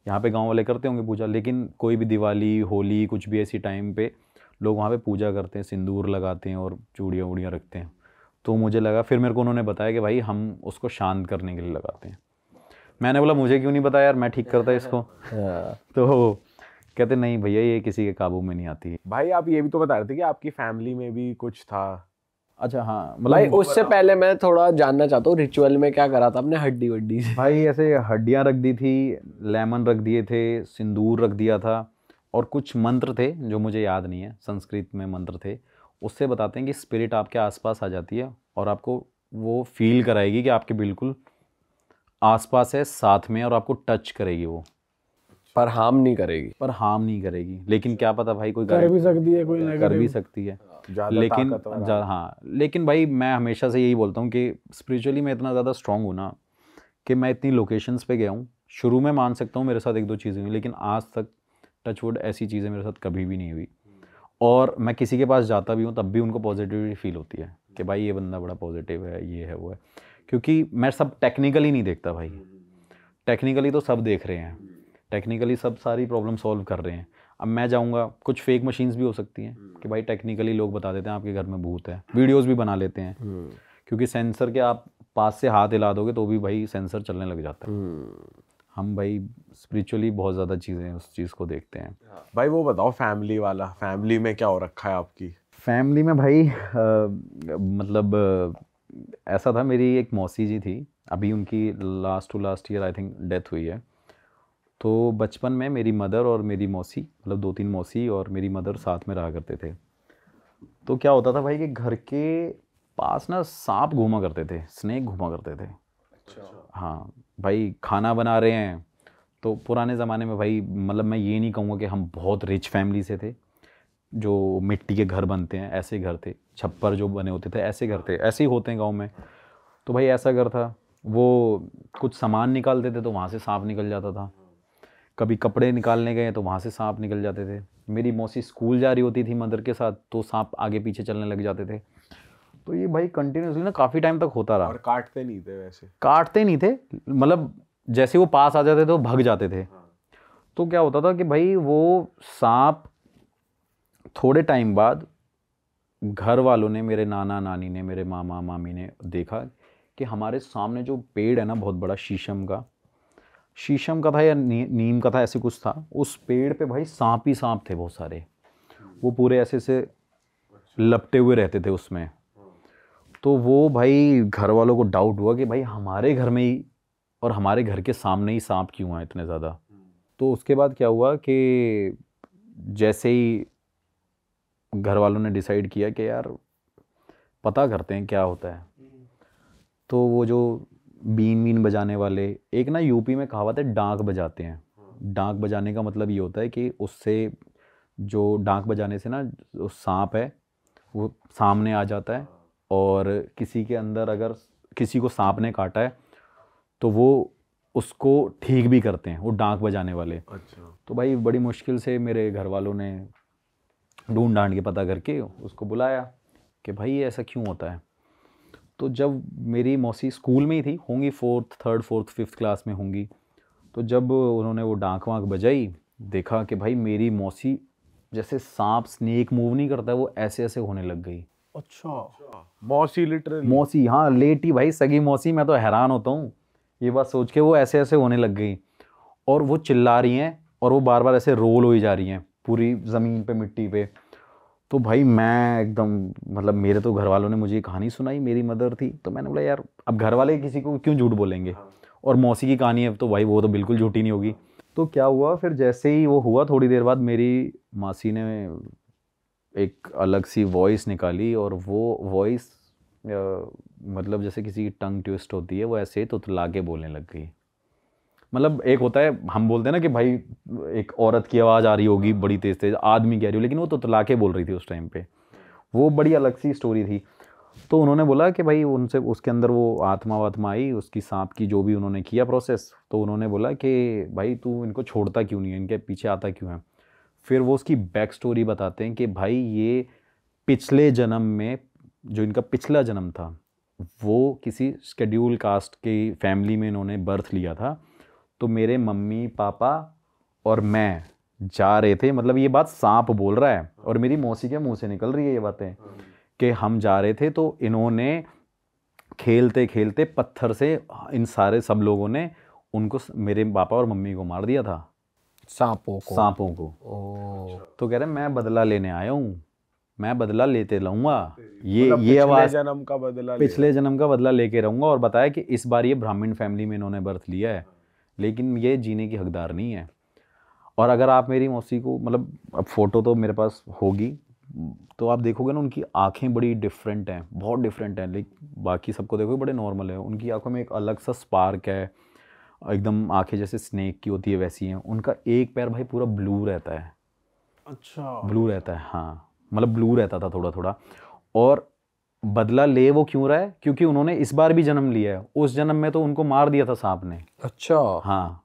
यहाँ पे गांव वाले करते होंगे पूजा लेकिन कोई भी दिवाली होली कुछ भी ऐसी टाइम पे लोग वहाँ पे पूजा करते हैं सिंदूर लगाते हैं और चूड़ियाँ वूड़ियाँ रखते हैं तो मुझे लगा फिर मेरे को उन्होंने बताया कि भाई हम उसको शांत करने के लिए लगाते हैं मैंने बोला मुझे क्यों नहीं बताया यार मैं ठीक करता इसको हाँ। तो कहते नहीं भैया ये किसी के काबू में नहीं आती
भाई आप ये भी तो बता रहे थे कि आपकी फैमिली में भी कुछ था अच्छा हाँ
मतलब उससे
पहले मैं थोड़ा जानना चाहता हूँ रिचुअल में क्या करा था आपने हड्डी वड्डी से भाई ऐसे
हड्डियाँ रख दी थी लेमन रख दिए थे सिंदूर रख दिया था और कुछ मंत्र थे जो मुझे याद नहीं है संस्कृत में मंत्र थे उससे बताते हैं कि स्पिरिट आपके आसपास आ जाती है और आपको वो फील कराएगी कि आपके बिल्कुल आसपास है साथ में और आपको टच करेगी वो पर हार्म नहीं करेगी पर हार्म नहीं करेगी लेकिन क्या पता भाई कोई कर भी सकती
है कोई कर भी सकती है लेकिन
हाँ लेकिन भाई मैं हमेशा से यही बोलता हूँ कि स्पिरिचुअली मैं इतना ज़्यादा स्ट्रॉन्ग हूँ ना कि मैं इतनी लोकेशंस पे गया हूँ शुरू में मान सकता हूँ मेरे साथ एक दो चीज़ें हुई लेकिन आज तक टचवुड ऐसी चीज़ें मेरे साथ कभी भी नहीं हुई और मैं किसी के पास जाता भी हूँ तब भी उनको पॉजिटिविटी फील होती है कि भाई ये बंदा बड़ा पॉजिटिव है ये है वो है क्योंकि मैं सब टेक्निकली नहीं देखता भाई टेक्निकली तो सब देख रहे हैं टेक्निकली सब सारी प्रॉब्लम सॉल्व कर रहे हैं अब मैं जाऊँगा कुछ फेक मशीन्स भी हो सकती हैं हम्म। कि भाई टेक्निकली लोग बता देते हैं आपके घर में भूत है वीडियोज़ भी बना लेते हैं हम्म। क्योंकि सेंसर के आप पास से हाथ हिला दोगे तो भी भाई सेंसर चलने लग जाता है हम्म। हम भाई स्पिरिचुअली बहुत ज़्यादा चीज़ें उस चीज़ को देखते हैं हाँ। भाई वो बताओ फैमिली वाला फैमिली में क्या हो रखा है आपकी फैमिली में भाई आ, मतलब ऐसा था मेरी एक मौसी जी थी अभी उनकी last to last year I think death हुई है तो बचपन में मेरी मदर और मेरी मौसी मतलब दो तीन मौसी और मेरी मदर साथ में रहा करते थे तो क्या होता था भाई कि घर के पास ना सांप घूमा करते थे स्नेक घूमा करते थे अच्छा हाँ भाई खाना बना रहे हैं तो पुराने ज़माने में भाई मतलब मैं ये नहीं कहूँगा कि हम बहुत रिच फैमिली से थे जो मिट्टी के घर बनते हैं ऐसे घर थे छप्पर जो बने होते थे ऐसे घर थे ऐसे ही होते हैं गाँव में तो भाई ऐसा घर था वो कुछ सामान निकालते थे तो वहाँ से सांप निकल जाता था कभी कपड़े निकालने गए तो वहाँ से सांप निकल जाते थे मेरी मौसी स्कूल जा रही होती थी मदर के साथ तो सांप आगे पीछे चलने लग जाते थे तो ये भाई कंटिन्यूसली ना काफ़ी टाइम तक होता रहा और
काटते नहीं थे वैसे
काटते नहीं थे मतलब जैसे वो पास आ जाते थे वो तो भग जाते थे हाँ। तो क्या होता था कि भाई वो सांप थोड़े टाइम बाद घर वालों ने मेरे नाना नानी ने मेरे मामा मामी ने देखा कि हमारे सामने जो पेड़ है ना बहुत बड़ा शीशम का शीशम का था या नी, नीम का था ऐसे कुछ था उस पेड़ पे भाई सांप ही सांप थे बहुत सारे वो पूरे ऐसे ऐसे लपटे हुए रहते थे उसमें तो वो भाई घर वालों को डाउट हुआ कि भाई हमारे घर में ही और हमारे घर के सामने ही सांप क्यों हैं इतने ज़्यादा तो उसके बाद क्या हुआ कि जैसे ही घर वालों ने डिसाइड किया कि यार पता करते हैं क्या होता है तो वो जो बीन बीन बजाने वाले एक ना यूपी में कहावत है डांक बजाते हैं डांक बजाने का मतलब ये होता है कि उससे जो डांक बजाने से ना वो सांप है वो सामने आ जाता है और किसी के अंदर अगर किसी को सांप ने काटा है तो वो उसको ठीक भी करते हैं वो डांक बजाने वाले अच्छा तो भाई बड़ी मुश्किल से मेरे घर वालों ने ढूंढ डांड के पता करके उसको बुलाया कि भाई ऐसा क्यों होता है तो जब मेरी मौसी स्कूल में ही थी होंगी fourth third fourth fifth class में होंगी तो जब उन्होंने वो डांक वाँक बजाई देखा कि भाई मेरी मौसी जैसे सांप स्नेक मूव नहीं करता वो ऐसे ऐसे होने लग गई
अच्छा, अच्छा।
मौसी लिटरली मौसी हाँ लेटी भाई सगी मौसी मैं तो हैरान होता हूँ ये बात सोच के वो ऐसे ऐसे होने लग गई और वो चिल्ला रही हैं और वो बार बार ऐसे रोल हो ही जा रही हैं पूरी ज़मीन पे मिट्टी पे तो भाई मैं एकदम मतलब मेरे तो घर वालों ने मुझे कहानी सुनाई मेरी मदर थी तो मैंने बोला यार अब घर वाले किसी को क्यों झूठ बोलेंगे हाँ। और मौसी की कहानी है तो भाई वो तो बिल्कुल झूठी नहीं होगी तो क्या हुआ फिर जैसे ही वो हुआ थोड़ी देर बाद मेरी मासी ने एक अलग सी वॉइस निकाली और वो वॉइस मतलब जैसे किसी की टंग ट्विस्ट होती है वो ऐसे तो, तो के बोलने लग गई मतलब एक होता है हम बोलते हैं ना कि भाई एक औरत की आवाज़ आ रही होगी बड़ी तेज़ तेज़ आदमी कह रही हो लेकिन वो तो तलाके बोल रही थी उस टाइम पे वो बड़ी अलग सी स्टोरी थी तो उन्होंने बोला कि भाई उनसे उसके अंदर वो आत्मा वात्मा आई उसकी सांप की जो भी उन्होंने किया प्रोसेस तो उन्होंने बोला कि भाई तू इनको छोड़ता क्यों नहीं है इनके पीछे आता क्यों है फिर वो उसकी बैक स्टोरी बताते हैं कि भाई ये पिछले जन्म में जो इनका पिछला जन्म था वो किसी शेड्यूल कास्ट की फैमिली में इन्होंने बर्थ लिया था तो मेरे मम्मी पापा और मैं जा रहे थे मतलब ये बात सांप बोल रहा है और मेरी मौसी के मुंह से निकल रही है ये बातें कि हम जा रहे थे तो इन्होंने खेलते खेलते पत्थर से इन सारे सब लोगों ने उनको मेरे पापा और मम्मी को मार दिया था
सांपों को सांपों
को तो कह रहे मैं बदला लेने आया हूँ मैं बदला लेते रहूँगा मतलब ये ये आवाज़
जन्म का बदला पिछले
जन्म का बदला लेके रहूँगा और बताया कि इस बार ये ब्राह्मण फैमिली में इन्होंने बर्थ लिया है लेकिन ये जीने की हकदार नहीं है और अगर आप मेरी मौसी को मतलब अब फ़ोटो तो मेरे पास होगी तो आप देखोगे ना उनकी आंखें बड़ी डिफरेंट हैं बहुत डिफरेंट हैं लेकिन बाकी सबको देखोगे बड़े नॉर्मल है उनकी आंखों में एक अलग सा स्पार्क है एकदम आंखें जैसे स्नेक की होती है वैसी हैं उनका एक पैर भाई पूरा ब्लू रहता है अच्छा ब्लू रहता है हाँ मतलब ब्लू रहता था थोड़ा थोड़ा और बदला ले वो क्यों रहा है क्योंकि उन्होंने इस बार भी जन्म लिया है उस जन्म में तो उनको मार दिया था सांप ने अच्छा हाँ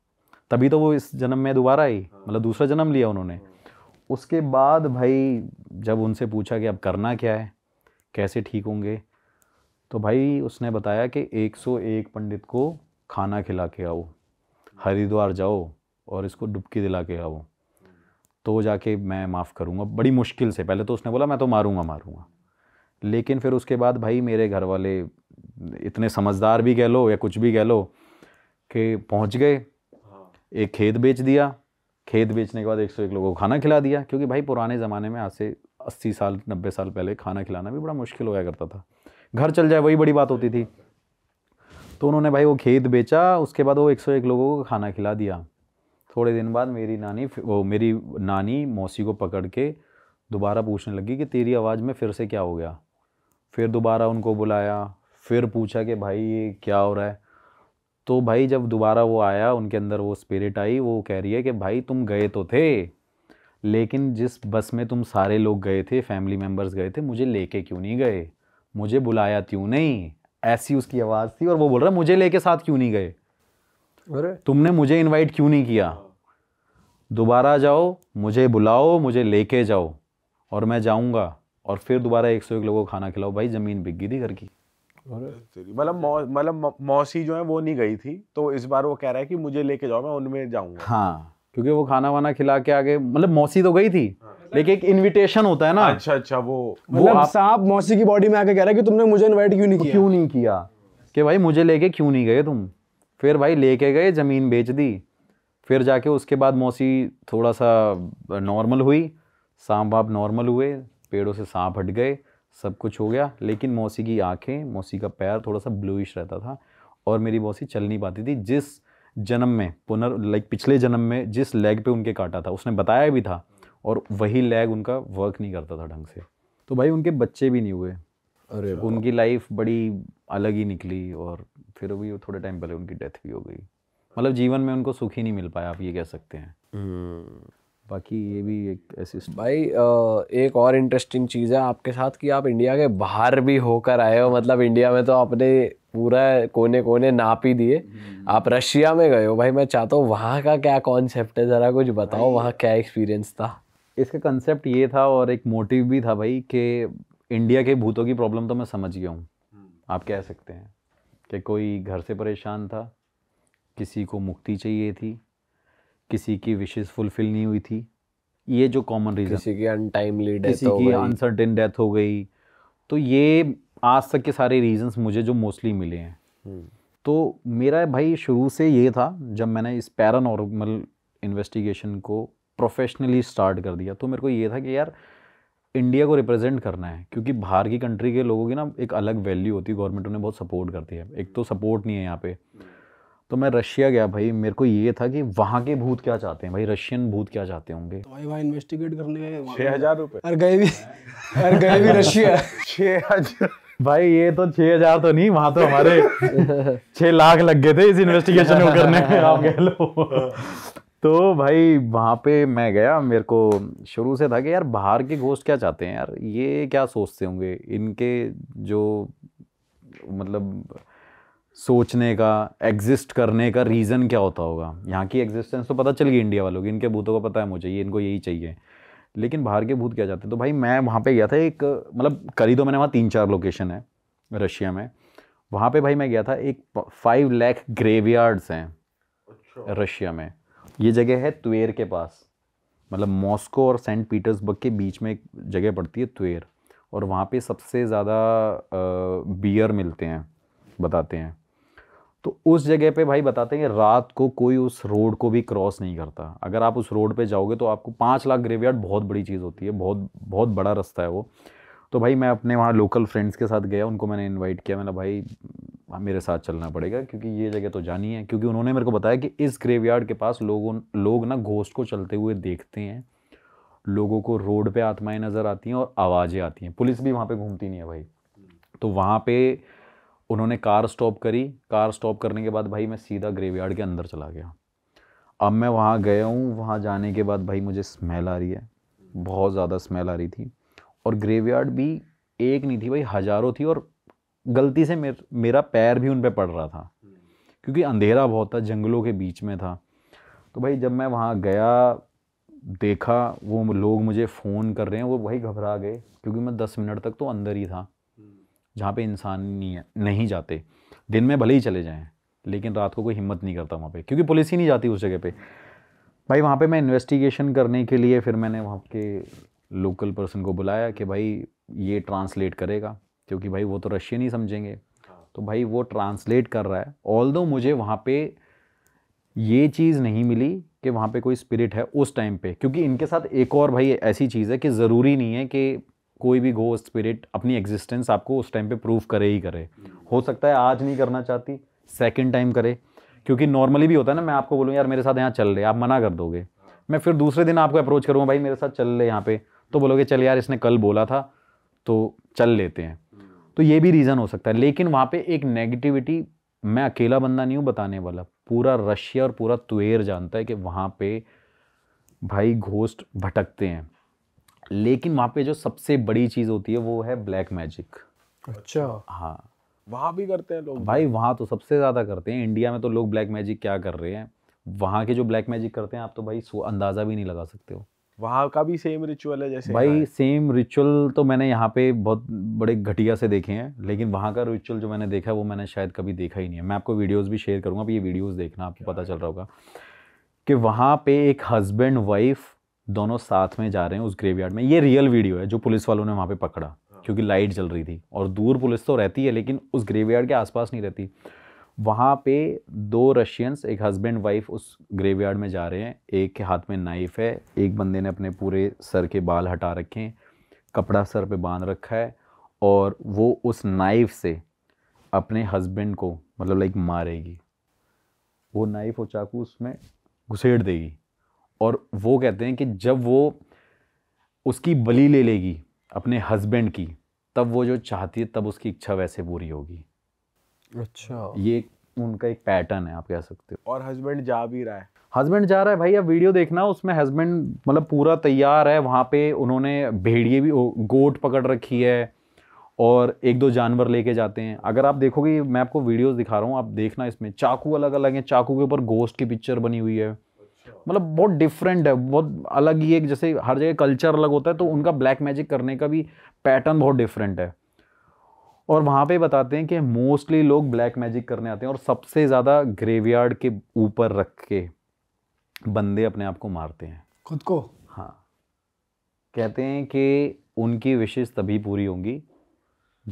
तभी तो वो इस जन्म में दोबारा आई मतलब दूसरा जन्म लिया उन्होंने उसके बाद भाई जब उनसे पूछा कि अब करना क्या है कैसे ठीक होंगे तो भाई उसने बताया कि 101 पंडित को खाना खिला के आओ हरिद्वार जाओ और इसको डुबकी दिला के आओ तो जाके मैं माफ़ करूँगा बड़ी मुश्किल से पहले तो उसने बोला मैं तो मारूँगा मारूँगा लेकिन फिर उसके बाद भाई मेरे घर वाले इतने समझदार भी कह लो या कुछ भी कह लो कि पहुंच गए हाँ। एक खेत बेच दिया खेत बेचने के बाद एक सौ एक लोगों को खाना खिला दिया क्योंकि भाई पुराने ज़माने में आज से अस्सी साल नब्बे साल पहले खाना खिलाना भी बड़ा मुश्किल होया करता था घर चल जाए वही बड़ी बात होती थी तो उन्होंने भाई वो खेत बेचा उसके बाद वो एक सौ एक लोगों को खाना खिला दिया थोड़े दिन बाद मेरी नानी वो मेरी नानी मौसी को पकड़ के दोबारा पूछने लगी कि तेरी आवाज़ में फिर से क्या हो गया फिर दोबारा उनको बुलाया फिर पूछा कि भाई ये क्या हो रहा है तो भाई जब दोबारा वो आया उनके अंदर वो स्पिरिट आई वो कह रही है कि भाई तुम गए तो थे लेकिन जिस बस में तुम सारे लोग गए थे फैमिली मेम्बर्स गए थे मुझे लेके क्यों नहीं गए मुझे बुलाया क्यों नहीं ऐसी उसकी आवाज़ थी और वो बोल रहा मुझे लेके साथ क्यों नहीं गए अरे तुमने मुझे इनवाइट क्यों नहीं किया दोबारा जाओ मुझे बुलाओ मुझे लेके जाओ और मैं जाऊँगा और फिर दोबारा एक सौ एक लोगों को खाना खिलाओ भाई ज़मीन बिक गई थी घर की
मतलब मतलब मौसी जो है वो नहीं गई थी तो इस बार वो कह रहा है कि मुझे
लेके जाओ मैं उनमें जाऊंगा हाँ क्योंकि वो खाना वाना खिला के आगे मतलब मौसी तो गई थी हाँ। लेकिन एक इनविटेशन होता है ना अच्छा अच्छा वो मतलब वो
आप... मौसी की बॉडी में आके कह रहा है कि तुमने मुझे इनवाइट
क्यों नहीं किया क्यों नहीं किया कि भाई मुझे लेके क्यों नहीं गए तुम फिर भाई लेके गए ज़मीन बेच दी फिर जाके उसके बाद मौसी थोड़ा सा नॉर्मल हुई सांप बाप नॉर्मल हुए पेड़ों से सांप हट गए सब कुछ हो गया लेकिन मौसी की आंखें मौसी का पैर थोड़ा सा ब्लूइश रहता था और मेरी मौसी चल नहीं पाती थी जिस जन्म में पुनर् लाइक पिछले जन्म में जिस लेग पे उनके काटा था उसने बताया भी था और वही लेग उनका वर्क नहीं करता था ढंग से तो भाई उनके बच्चे भी नहीं हुए अरे उनकी लाइफ बड़ी अलग ही निकली और फिर भी थोड़े टाइम पहले उनकी डेथ भी हो गई मतलब जीवन में उनको सुख ही नहीं मिल पाया आप ये कह सकते हैं हम्म। बाकी ये भी एक ऐसी भाई
एक और इंटरेस्टिंग चीज़ है आपके साथ कि आप इंडिया के बाहर भी होकर आए हो मतलब इंडिया में तो आपने पूरा कोने कोने नाप ही दिए हम्म। आप रशिया में गए हो भाई
मैं चाहता हूँ वहाँ का क्या कॉन्सेप्ट है ज़रा कुछ बताओ वहाँ क्या एक्सपीरियंस था इसका कंसेप्ट ये था और एक मोटिव भी था भाई कि इंडिया के भूतों की प्रॉब्लम तो मैं समझ गया हूँ हम्म। आप कह सकते हैं कि कोई घर से परेशान था किसी को मुक्ति चाहिए थी किसी की विशेष फुलफिल नहीं हुई थी ये जो कॉमन रीजन किसी की अनटाइमली डेथ किसी की अनसर्टेन डेथ हो गई तो ये आज तक के सारे रीजंस मुझे जो मोस्टली मिले हैं हम्म। तो मेरा भाई शुरू से ये था जब मैंने इस पैरानॉर्मल इन्वेस्टिगेशन को प्रोफेशनली स्टार्ट कर दिया तो मेरे को ये था कि यार इंडिया को रिप्रेजेंट करना है क्योंकि बाहर की कंट्री के लोगों की ना एक अलग वैल्यू होती है गवर्नमेंट उन्हें बहुत सपोर्ट करती है एक तो सपोर्ट नहीं है यहाँ पे हम्म। तो मैं रशिया गया भाई मेरे को ये था कि वहाँ के भूत क्या चाहते हैं भाई रशियन भूत क्या चाहते होंगे तो
भाई वहाँ इन्वेस्टिगेट करने गए छः हजार रुपये और गए भी और गए भी रशिया
छः हजार भाई ये तो छह हजार तो नहीं वहां तो हमारे छह लाख लग गए थे इस इन्वेस्टिगेशन को करने में आप कह लो तो भाई वहाँ पे मैं गया मेरे को शुरू से था कि यार बाहर के गोश्त क्या चाहते हैं यार ये क्या सोचते होंगे इनके जो मतलब सोचने का एग्जिस्ट करने का रीज़न क्या होता होगा यहाँ की एग्जिस्टेंस तो पता चल गई इंडिया वालों की इनके भूतों का पता है मुझे ये इनको यही चाहिए लेकिन बाहर के भूत क्या जाते हैं तो भाई मैं वहाँ पे गया था एक मतलब करी तो मैंने वहाँ तीन चार लोकेशन है रशिया में वहाँ पे भाई मैं गया था एक फाइव लैख ग्रेवयार्ड्स हैं अच्छा। रशिया में ये जगह है त्वेर के पास मतलब मॉस्को और सेंट पीटर्सबर्ग के बीच में एक जगह पड़ती है त्वेर और वहाँ पे सबसे ज़्यादा बियर मिलते हैं बताते हैं तो उस जगह पे भाई बताते हैं रात को कोई उस रोड को भी क्रॉस नहीं करता अगर आप उस रोड पे जाओगे तो आपको पाँच लाख ग्रेवयार्ड बहुत बड़ी चीज़ होती है बहुत बहुत बड़ा रास्ता है वो तो भाई मैं अपने वहाँ लोकल फ्रेंड्स के साथ गया उनको मैंने इनवाइट किया मैंने भाई हाँ, मेरे साथ चलना पड़ेगा क्योंकि ये जगह तो जानी है क्योंकि उन्होंने मेरे को बताया कि इस ग्रेवयार्ड के पास लोगों लोग ना घोस्ट को चलते हुए देखते हैं लोगों को रोड पे आत्माएं नज़र आती हैं और आवाज़ें आती हैं पुलिस भी वहाँ पे घूमती नहीं है भाई तो वहाँ पे उन्होंने कार स्टॉप करी कार स्टॉप करने के बाद भाई मैं सीधा ग्रेवयार्ड के अंदर चला गया अब मैं वहाँ गया हूँ वहाँ जाने के बाद भाई मुझे स्मेल आ रही है बहुत ज़्यादा स्मेल आ रही थी और ग्रेवयार्ड भी एक नहीं थी भाई हज़ारों थी और गलती से मेर, मेरा पैर भी उन पर पड़ रहा था क्योंकि अंधेरा बहुत था जंगलों के बीच में था तो भाई जब मैं वहाँ गया देखा वो लोग मुझे फ़ोन कर रहे हैं वो भाई घबरा गए क्योंकि मैं दस मिनट तक तो अंदर ही था जहाँ पे इंसान नहीं नहीं जाते दिन में भले ही चले जाएँ लेकिन रात को कोई हिम्मत नहीं करता वहाँ पे क्योंकि पुलिस ही नहीं जाती उस जगह पे भाई वहाँ पे मैं इन्वेस्टिगेशन करने के लिए फिर मैंने वहाँ के लोकल पर्सन को बुलाया कि भाई ये ट्रांसलेट करेगा क्योंकि भाई वो तो रशियन ही समझेंगे तो भाई वो ट्रांसलेट कर रहा है ऑल मुझे वहाँ पर ये चीज़ नहीं मिली कि वहाँ पर कोई स्पिरिट है उस टाइम पर क्योंकि इनके साथ एक और भाई ऐसी चीज़ है कि ज़रूरी नहीं है कि कोई भी गोस्ट स्पिरिट अपनी एग्जिस्टेंस आपको उस टाइम पे प्रूव करे ही करे हो सकता है आज नहीं करना चाहती सेकंड टाइम करे क्योंकि नॉर्मली भी होता है ना मैं आपको बोलूँ यार मेरे साथ यहाँ चल ले आप मना कर दोगे मैं फिर दूसरे दिन आपको अप्रोच करूँगा भाई मेरे साथ चल ले यहाँ पे तो बोलोगे चल यार इसने कल बोला था तो चल लेते हैं तो ये भी रीज़न हो सकता है लेकिन वहाँ पे एक नेगेटिविटी मैं अकेला बंदा नहीं हूँ बताने वाला पूरा रशिया और पूरा तुएर जानता है कि वहाँ पे भाई घोस्ट भटकते हैं लेकिन वहाँ पे जो सबसे बड़ी चीज़ होती है वो है ब्लैक मैजिक अच्छा हाँ
वहाँ भी करते हैं लोग भाई
वहाँ तो सबसे ज़्यादा करते हैं इंडिया में तो लोग ब्लैक मैजिक क्या कर रहे हैं वहाँ के जो ब्लैक मैजिक करते हैं आप तो भाई अंदाज़ा भी नहीं लगा सकते हो
वहाँ का भी सेम रिचुअल है जैसे
भाई सेम रिचुअल तो मैंने यहाँ पे बहुत बड़े घटिया से देखे हैं लेकिन वहाँ का रिचुअल जो मैंने देखा है वो मैंने शायद कभी देखा ही नहीं है मैं आपको वीडियोस भी शेयर करूँगा आप ये वीडियोस देखना आपको पता चल रहा होगा कि वहाँ पे एक हस्बैंड वाइफ दोनों साथ में जा रहे हैं उस ग्रेवयार्ड में ये रियल वीडियो है जो पुलिस वालों ने वहाँ पे पकड़ा हाँ। क्योंकि लाइट जल रही थी और दूर पुलिस तो रहती है लेकिन उस ग्रेवयार्ड के आसपास नहीं रहती वहाँ पे दो रशियंस एक हस्बैंड वाइफ उस ग्रेवयार्ड में जा रहे हैं एक के हाथ में नाइफ़ है एक बंदे ने अपने पूरे सर के बाल हटा रखे हैं कपड़ा सर पे बांध रखा है और वो उस नाइफ से अपने हस्बैंड को मतलब लाइक मारेगी वो नाइफ और चाकू उसमें घुसेड़ देगी और वो कहते हैं कि जब वो उसकी बली ले लेगी अपने हस्बैंड की तब वो जो चाहती है तब उसकी इच्छा वैसे पूरी होगी अच्छा ये उनका एक पैटर्न है आप कह सकते हो
और हस्बैंड जा भी
रहा है हस्बैंड जा रहा है भाई आप वीडियो देखना उसमें हस्बैंड मतलब पूरा तैयार है वहाँ पे उन्होंने भेड़िए भी गोट पकड़ रखी है और एक दो जानवर लेके जाते हैं अगर आप देखोगे मैं आपको वीडियोस दिखा रहा हूँ आप देखना इसमें चाकू अलग अलग हैं चाकू के ऊपर गोश्त की पिक्चर बनी हुई है मतलब बहुत डिफरेंट है बहुत अलग ही एक जैसे हर जगह कल्चर अलग होता है तो उनका ब्लैक मैजिक करने का भी पैटर्न बहुत डिफरेंट है और वहाँ पे बताते हैं कि मोस्टली लोग ब्लैक मैजिक करने आते हैं और सबसे ज़्यादा ग्रेवयार्ड के ऊपर रख के बंदे अपने आप को मारते हैं खुद को हाँ कहते हैं कि उनकी विशेष तभी पूरी होंगी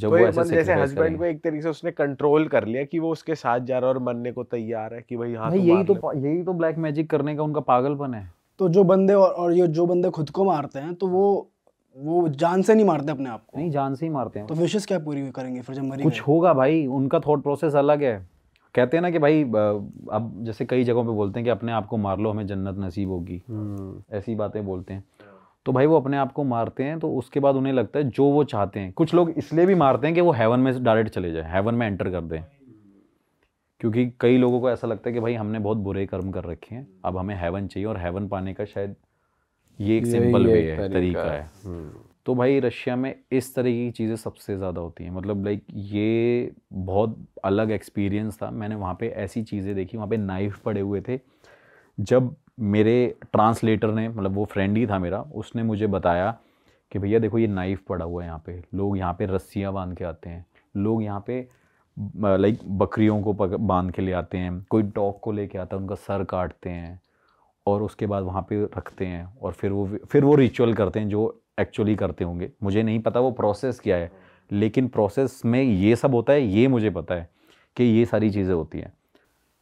जब वो ऐसे जैसे हस्बैंड को
एक
तरीके से उसने कंट्रोल कर लिया कि वो उसके साथ जा रहा है और मरने को तैयार है कि भाई हाँ भाई तो यही तो यही तो
ब्लैक मैजिक करने का उनका पागलपन है
तो जो बंदे और, और ये जो बंदे खुद को मारते हैं तो वो वो जान से नहीं मारते अपने आप को नहीं जान से ही मारते हैं तो विशेष क्या पूरी करेंगे फिर जब मरी कुछ होगा
भाई उनका थॉट प्रोसेस अलग है कहते हैं ना कि भाई अब जैसे कई जगहों पे बोलते हैं कि अपने आप को मार लो हमें जन्नत नसीब होगी हम्म। ऐसी बातें बोलते हैं तो भाई वो अपने आप को मारते हैं तो उसके बाद उन्हें लगता है जो वो चाहते हैं कुछ लोग इसलिए भी मारते हैं कि वो हेवन में डायरेक्ट चले जाए हेवन में एंटर कर दें क्योंकि कई लोगों को ऐसा लगता है कि भाई हमने बहुत बुरे कर्म कर रखे हैं अब हमें हेवन चाहिए और हेवन पाने का शायद ये एक सिंपल वे है तरीका है हम्म। तो भाई रशिया में इस तरह की चीज़ें सबसे ज़्यादा होती हैं मतलब लाइक ये बहुत अलग एक्सपीरियंस था मैंने वहाँ पे ऐसी चीज़ें देखी वहाँ पे नाइफ पड़े हुए थे जब मेरे ट्रांसलेटर ने मतलब वो फ्रेंड ही था मेरा उसने मुझे बताया कि भैया देखो ये नाइफ़ पड़ा हुआ है यहाँ पे लोग यहाँ पे रस्सियाँ बांध के आते हैं लोग यहाँ पे लाइक बकरियों को बांध के ले आते हैं कोई डॉग को लेके आता है उनका सर काटते हैं और उसके बाद वहाँ पे रखते हैं और फिर वो फिर वो रिचुअल करते हैं जो एक्चुअली करते होंगे मुझे नहीं पता वो प्रोसेस क्या है लेकिन प्रोसेस में ये सब होता है ये मुझे पता है कि ये सारी चीज़ें होती हैं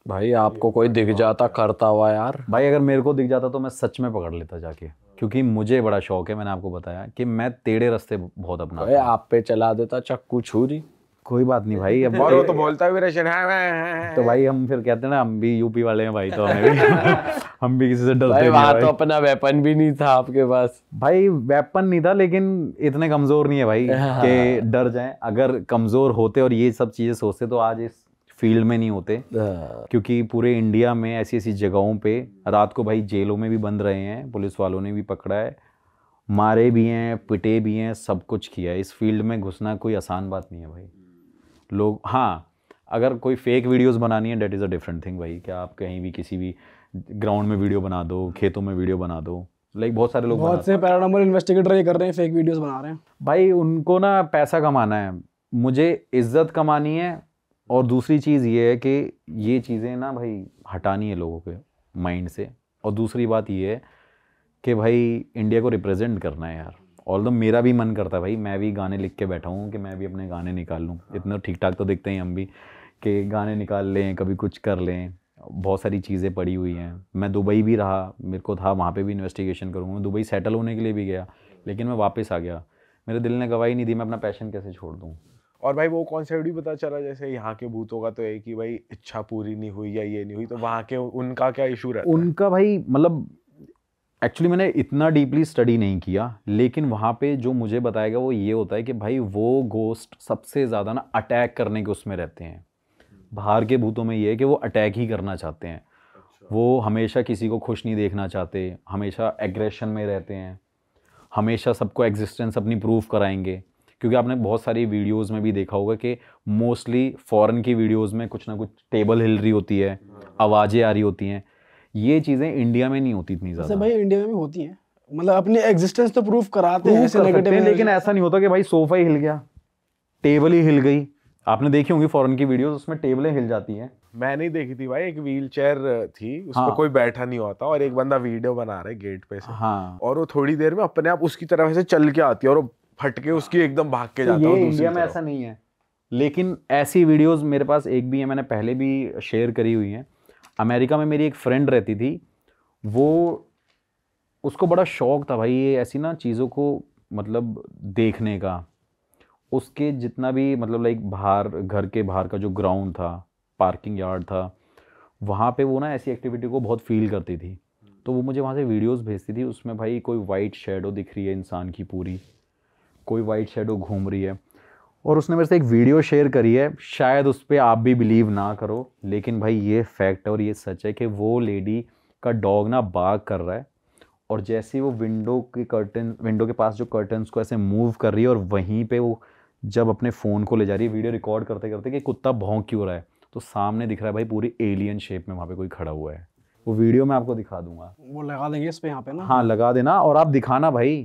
भाई आपको कोई दिख जाता करता हुआ यार भाई अगर मेरे को दिख जाता तो मैं सच में पकड़ लेता जाके क्योंकि मुझे बड़ा शौक है मैंने आपको बताया कि मैं टेढ़े रास्ते बहुत अपना तो आप पे चला देता चक्कू छू जी कोई बात नहीं भाई अब तो
बोलता भी रशन है मैं। तो
हाँ। भाई हम फिर कहते हैं ना हम भी यूपी वाले हैं भाई तो हमें भी हम भी किसी से डरते नहीं तो भाई तो अपना वेपन भी नहीं था आपके पास भाई वेपन नहीं था लेकिन इतने कमजोर नहीं है भाई हाँ। कि डर जाए अगर कमजोर होते और ये सब चीजें सोचते तो आज इस फील्ड में नहीं होते हाँ। क्योंकि पूरे इंडिया में ऐसी ऐसी जगहों पे रात को भाई जेलों में भी बंद रहे हैं पुलिस वालों ने भी पकड़ा है मारे भी हैं पिटे भी हैं सब कुछ किया है इस फील्ड में घुसना कोई आसान बात नहीं है भाई लोग हाँ अगर कोई फेक वीडियोस बनानी है that is a different thing भाई क्या आप कहीं भी किसी भी ग्राउंड में वीडियो बना दो खेतों में वीडियो बना दो लाइक बहुत सारे लोग बहुत से
पैरानॉर्मल इन्वेस्टिगेटर ये कर रहे हैं फेक वीडियोस बना रहे हैं
भाई उनको ना पैसा कमाना है मुझे इज्जत कमानी है और दूसरी चीज़ ये है कि ये चीज़ें ना भाई हटानी है लोगों के माइंड से और दूसरी बात ये है कि भाई इंडिया को रिप्रेजेंट करना है यार ऑल दो मेरा भी मन करता है भाई मैं भी गाने लिख के बैठा हूँ कि मैं भी अपने गाने निकाल लूँ हाँ। इतना ठीक ठाक तो दिखते हैं हम भी कि गाने निकाल लें कभी कुछ कर लें बहुत सारी चीज़ें पड़ी हुई हैं मैं दुबई भी रहा मेरे को था वहाँ पे भी इन्वेस्टिगेशन करूँगा मैं दुबई सेटल होने के लिए भी गया लेकिन मैं वापस आ गया मेरे दिल ने गवाही नहीं दी मैं अपना पैशन कैसे छोड़ दूँ
और भाई वो कॉन्सेप्ट भी पता चला जैसे यहाँ के भूतों का तो है कि भाई इच्छा पूरी नहीं हुई या ये नहीं हुई तो वहाँ के उनका क्या इशू
रहता उनका है? भाई मतलब एक्चुअली मैंने इतना डीपली स्टडी नहीं किया लेकिन वहाँ पे जो मुझे बताया गया वो ये होता है कि भाई वो गोस्ट सबसे ज़्यादा ना अटैक करने के उसमें रहते हैं बाहर के भूतों में ये है कि वो अटैक ही करना चाहते हैं अच्छा। वो हमेशा किसी को खुश नहीं देखना चाहते हमेशा एग्रेशन में रहते हैं हमेशा सबको एग्जिस्टेंस अपनी प्रूफ कराएंगे क्योंकि आपने बहुत सारी वीडियोज़ में भी देखा होगा कि मोस्टली फॉरेन की वीडियोज़ में कुछ ना कुछ टेबल हिल रही होती है हाँ। आवाज़ें आ रही होती हैं ये चीज़ें इंडिया में नहीं होती इतनी अच्छा ज़्यादा
भाई इंडिया में होती हैं मतलब अपने एग्जिस्टेंस तो प्रूफ कराते हैं ऐसे नेगेटिव है, लेकिन
ऐसा नहीं होता कि भाई सोफा ही हिल गया टेबल ही हिल गई आपने देखी होंगी फॉरेन की वीडियोस उसमें टेबलें हिल जाती हैं
मैंने ही देखी थी भाई एक व्हील चेयर थी उस हाँ। पर कोई बैठा नहीं होता और एक बंदा वीडियो बना रहा है गेट पे से हाँ। और वो थोड़ी देर में अपने आप उसकी तरफ से
चल के आती है और वो फटके हाँ। उसकी एकदम भाग के तो जाता हूँ इंडिया में ऐसा नहीं है लेकिन ऐसी वीडियोस मेरे पास एक भी है मैंने पहले भी शेयर करी हुई हैं अमेरिका में मेरी एक फ्रेंड रहती थी वो उसको बड़ा शौक था भाई ये ऐसी ना चीज़ों को मतलब देखने का उसके जितना भी मतलब लाइक बाहर घर के बाहर का जो ग्राउंड था पार्किंग यार्ड था वहाँ पे वो ना ऐसी एक्टिविटी को बहुत फील करती थी तो वो मुझे वहाँ से वीडियोस भेजती थी उसमें भाई कोई वाइट शेडो दिख रही है इंसान की पूरी कोई वाइट शेडो घूम रही है और उसने मेरे से एक वीडियो शेयर करी है शायद उस पर आप भी बिलीव ना करो लेकिन भाई ये फैक्ट है और ये सच है कि वो लेडी का डॉग ना बाग कर रहा है और जैसे ही वो विंडो के कर्टन विंडो के पास जो कर्टन्स को ऐसे मूव कर रही है और वहीं पे वो जब अपने फ़ोन को ले जा रही है वीडियो रिकॉर्ड करते करते कि कुत्ता भौंक क्यों रहा है तो सामने दिख रहा है भाई पूरी एलियन शेप में वहाँ पे कोई खड़ा हुआ है वो वीडियो मैं आपको दिखा दूंगा
वो लगा देंगे इस पे यहाँ पे ना हाँ
लगा देना और आप दिखाना भाई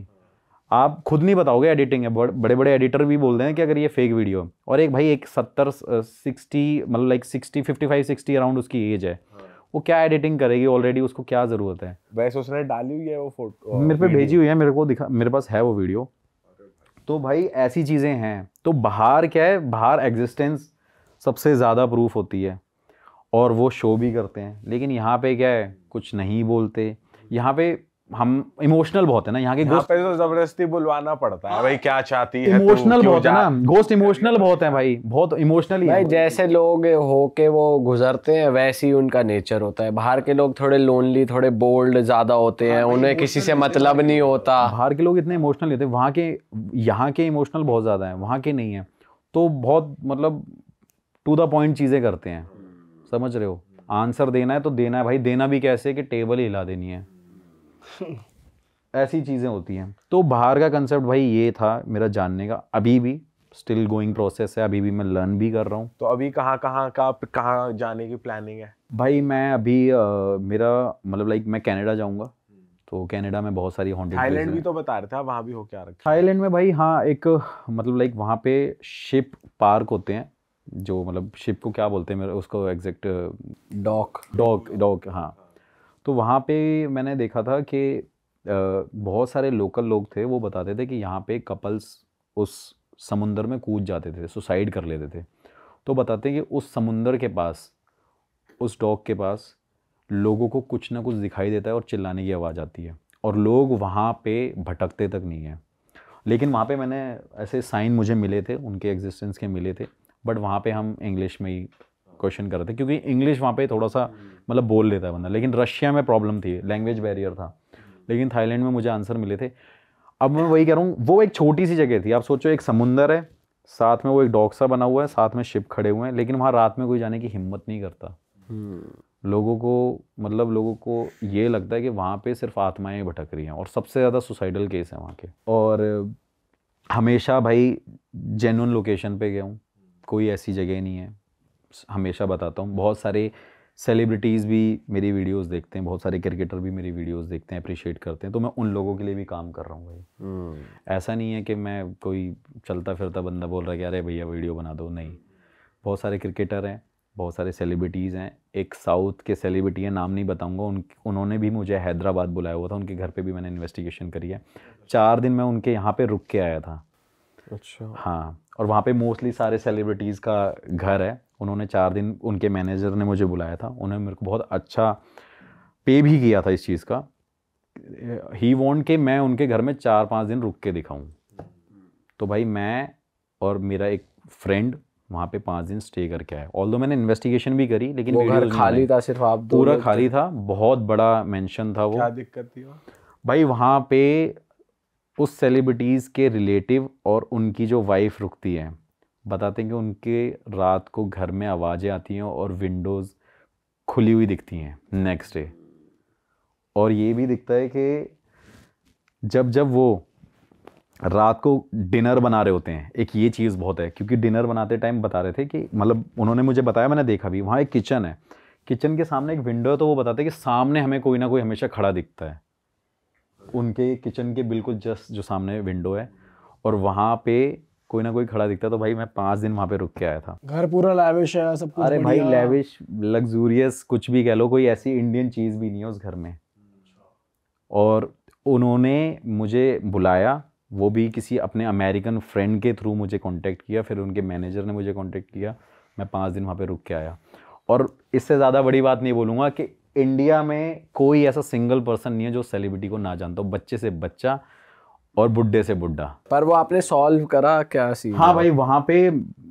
आप खुद नहीं बताओगे एडिटिंग है बड़े बड़े एडिटर भी बोल हैं कि अगर ये फेक वीडियो और एक भाई एक सत्तर सिक्सटी मतलब like sixty fifty five sixty around उसकी एज है हाँ। वो क्या एडिटिंग करेगी ऑलरेडी उसको क्या जरूरत है वैसे उसने डाली हुई है वो फोटो मेरे पे भेजी हुई है मेरे को दिखा मेरे पास है वो वीडियो तो भाई ऐसी चीज़ें हैं तो बाहर क्या है बाहर एग्जिस्टेंस सबसे ज़्यादा प्रूफ होती है और वो शो भी करते हैं लेकिन यहाँ पे क्या है कुछ नहीं बोलते यहाँ पे हम इमोशनल बहुत है ना यहाँ के यहाँ पे
तो जबरदस्ती बुलवाना पड़ता है भाई क्या चाहती है इमोशनल बहुत है ना
गोस्ट इमोशनल बहुत है भाई बहुत इमोशनली
भाई जैसे लोग हो के वो गुजरते हैं वैसे ही उनका नेचर होता है बाहर के लोग थोड़े
लोनली थोड़े बोल्ड ज्यादा होते हैं हाँ, उन्हें किसी से मतलब नहीं होता बाहर के लोग इतने इमोशनल होते हैं वहाँ के यहाँ के इमोशनल बहुत ज्यादा है वहाँ के नहीं है तो बहुत मतलब टू द पॉइंट चीजें करते हैं समझ रहे हो आंसर देना है तो देना है भाई देना भी कैसे कि टेबल हिला देनी है ऐसी चीज़ें होती हैं तो बाहर का कंसेप्ट भाई ये था मेरा जानने का अभी भी स्टिल गोइंग प्रोसेस है अभी भी मैं लर्न भी कर रहा हूँ
तो अभी कहाँ कहाँ का कहाँ जाने की प्लानिंग है
भाई मैं अभी आ, मेरा मतलब लाइक मैं कनाडा जाऊँगा तो कनाडा में बहुत सारी हॉन्टेड थाईलैंड भी तो
बता रहे थे वहाँ भी हो क्या
रखा थाईलैंड में भाई हाँ एक मतलब लाइक वहाँ पे शिप पार्क होते हैं जो मतलब शिप को क्या बोलते हैं मेरे उसको एग्जैक्ट डॉक डॉक डॉक हाँ तो वहाँ पे मैंने देखा था कि बहुत सारे लोकल लोग थे वो बताते थे कि यहाँ पे कपल्स उस समुंदर में कूद जाते थे सुसाइड कर लेते थे तो बताते हैं कि उस समुंदर के पास उस डॉग के पास लोगों को कुछ ना कुछ दिखाई देता है और चिल्लाने की आवाज़ आती है और लोग वहाँ पे भटकते तक नहीं हैं लेकिन वहाँ पे मैंने ऐसे साइन मुझे मिले थे उनके एग्जिस्टेंस के मिले थे बट वहाँ पे हम इंग्लिश में ही क्वेश्चन कर रहे थे क्योंकि इंग्लिश वहाँ पे थोड़ा सा मतलब बोल लेता है बंदा लेकिन रशिया में प्रॉब्लम थी लैंग्वेज बैरियर था लेकिन थाईलैंड में मुझे आंसर मिले थे अब मैं वही कह रहा हूँ वो एक छोटी सी जगह थी आप सोचो एक समुंदर है साथ में वो एक डॉग सा बना हुआ है साथ में शिप खड़े हुए हैं लेकिन वहाँ रात में कोई जाने की हिम्मत नहीं करता लोगों को मतलब लोगों को ये लगता है कि वहाँ पे सिर्फ आत्माएं भटक रही हैं और सबसे ज़्यादा सुसाइडल केस है वहाँ के और हमेशा भाई जेनुअन लोकेशन पे गया हूँ कोई ऐसी जगह नहीं है हमेशा बताता हूँ बहुत सारे सेलिब्रिटीज़ भी मेरी वीडियोस देखते हैं बहुत सारे क्रिकेटर भी मेरी वीडियोस देखते हैं अप्रिशिएट करते हैं तो मैं उन लोगों के लिए भी काम कर रहा हूँ भाई हम्म। ऐसा नहीं है कि मैं कोई चलता फिरता बंदा बोल रहा है कि अरे भैया वीडियो बना दो नहीं बहुत सारे क्रिकेटर हैं बहुत सारे सेलिब्रिटीज़ हैं एक साउथ के सेलिब्रिटी हैं नाम नहीं बताऊँगा उन उन्होंने भी मुझे हैदराबाद बुलाया हुआ था उनके घर पर भी मैंने इन्वेस्टिगेशन करी है चार दिन मैं उनके यहाँ पर रुक के आया था अच्छा हाँ और वहाँ पे मोस्टली सारे सेलिब्रिटीज़ का घर है उन्होंने चार दिन उनके मैनेजर ने मुझे बुलाया था उन्होंने मेरे को बहुत अच्छा पे भी किया था इस चीज़ का ही वॉन्ट के मैं उनके घर में चार पाँच दिन रुक के दिखाऊँ तो भाई मैं और मेरा एक फ्रेंड वहाँ पे पाँच दिन स्टे करके आया ऑल मैंने इन्वेस्टिगेशन भी करी लेकिन वो घर खाली था सिर्फ आप पूरा खाली था बहुत बड़ा मेंशन था वो क्या दिक्कत थी भाई वहाँ पे उस सेलिब्रिटीज़ के रिलेटिव और उनकी जो वाइफ रुकती है बताते हैं कि उनके रात को घर में आवाज़ें आती हैं और विंडोज़ खुली हुई दिखती हैं नेक्स्ट डे और ये भी दिखता है कि जब जब वो रात को डिनर बना रहे होते हैं एक ये चीज़ बहुत है क्योंकि डिनर बनाते टाइम बता रहे थे कि मतलब उन्होंने मुझे बताया मैंने देखा भी वहाँ एक किचन है किचन के सामने एक विंडो है तो वो बताते हैं कि सामने हमें कोई ना कोई हमेशा खड़ा दिखता है उनके किचन के बिल्कुल जस्ट जो सामने विंडो है और वहाँ पे कोई ना कोई खड़ा दिखता तो भाई मैं पाँच दिन वहाँ पे रुक के आया था
घर पूरा लैविश है सब कुछ अरे भाई लैविश
लग्जूरियस कुछ भी कह लो कोई ऐसी इंडियन चीज़ भी नहीं है उस घर में और उन्होंने मुझे बुलाया वो भी किसी अपने अमेरिकन फ्रेंड के थ्रू मुझे कांटेक्ट किया फिर उनके मैनेजर ने मुझे कांटेक्ट किया मैं पाँच दिन वहाँ पे रुक के आया और इससे ज़्यादा बड़ी बात नहीं बोलूँगा कि इंडिया में कोई ऐसा सिंगल पर्सन नहीं है जो सेलिब्रिटी को ना जानता हो बच्चे से बच्चा और बुढ़े से बुढ़ा पर
वो आपने सॉल्व करा क्या सी हाँ भाई वहाँ
पे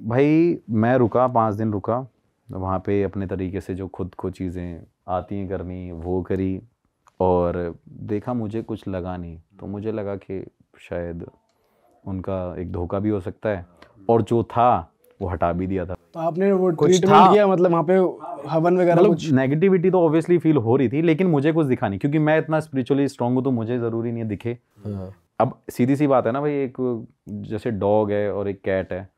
भाई मैं रुका पाँच दिन रुका वहाँ पे अपने तरीके से जो खुद को चीज़ें आती हैं करनी वो करी और देखा मुझे कुछ लगा नहीं तो मुझे लगा कि शायद उनका एक धोखा भी हो सकता है और जो था वो हटा भी दिया था
तो आपने वो ट्रीटमेंट किया मतलब वहाँ पे हवन वगैरह मतलब कुछ
नेगेटिविटी तो ऑब्वियसली फील हो रही थी लेकिन मुझे कुछ दिखा नहीं क्योंकि मैं इतना स्पिरिचुअली स्ट्रांग हूँ तो मुझे ज़रूरी नहीं दिखे हाँ। अब सीधी सी बात है ना भाई एक जैसे डॉग है और एक कैट है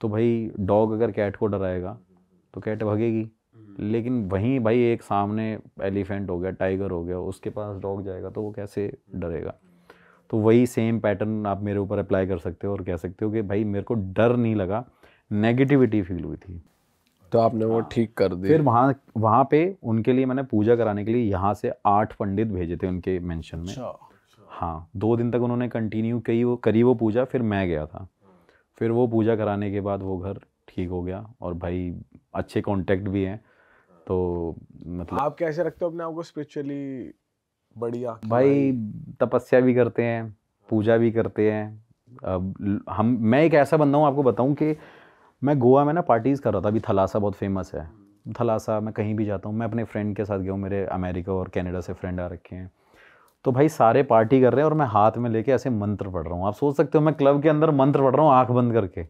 तो भाई डॉग अगर कैट को डराएगा तो कैट भगेगी लेकिन वहीं भाई एक सामने एलिफेंट हो गया टाइगर हो गया उसके पास डॉग जाएगा तो वो कैसे डरेगा तो वही सेम पैटर्न आप मेरे ऊपर अप्लाई कर सकते हो और कह सकते हो कि भाई मेरे को डर नहीं लगा नेगेटिविटी फील हुई थी तो आपने वो हाँ। ठीक कर दिया फिर वहाँ वहाँ पे उनके लिए मैंने पूजा कराने के लिए यहाँ से आठ पंडित भेजे थे उनके मेंशन में अच्छा, अच्छा। हाँ दो दिन तक उन्होंने कंटिन्यू करी वो करी वो पूजा फिर मैं गया था फिर वो पूजा कराने के बाद वो घर ठीक हो गया और भाई अच्छे कॉन्टेक्ट भी हैं तो मतलब आप
कैसे रखते हो अपने आप को स्पिरिचुअली बढ़िया
भाई तपस्या भी करते हैं पूजा भी करते हैं अब हम मैं एक ऐसा बंदा हूँ आपको बताऊँ कि मैं गोवा में ना पार्टीज़ कर रहा था अभी थलासा बहुत फेमस है थलासा मैं कहीं भी जाता हूँ मैं अपने फ्रेंड के साथ गया हूँ मेरे अमेरिका और कैनेडा से फ्रेंड आ रखे हैं तो भाई सारे पार्टी कर रहे हैं और मैं हाथ में लेके ऐसे मंत्र पढ़ रहा हूँ आप सोच सकते हो मैं क्लब के अंदर मंत्र पढ़ रहा हूँ आँख बंद करके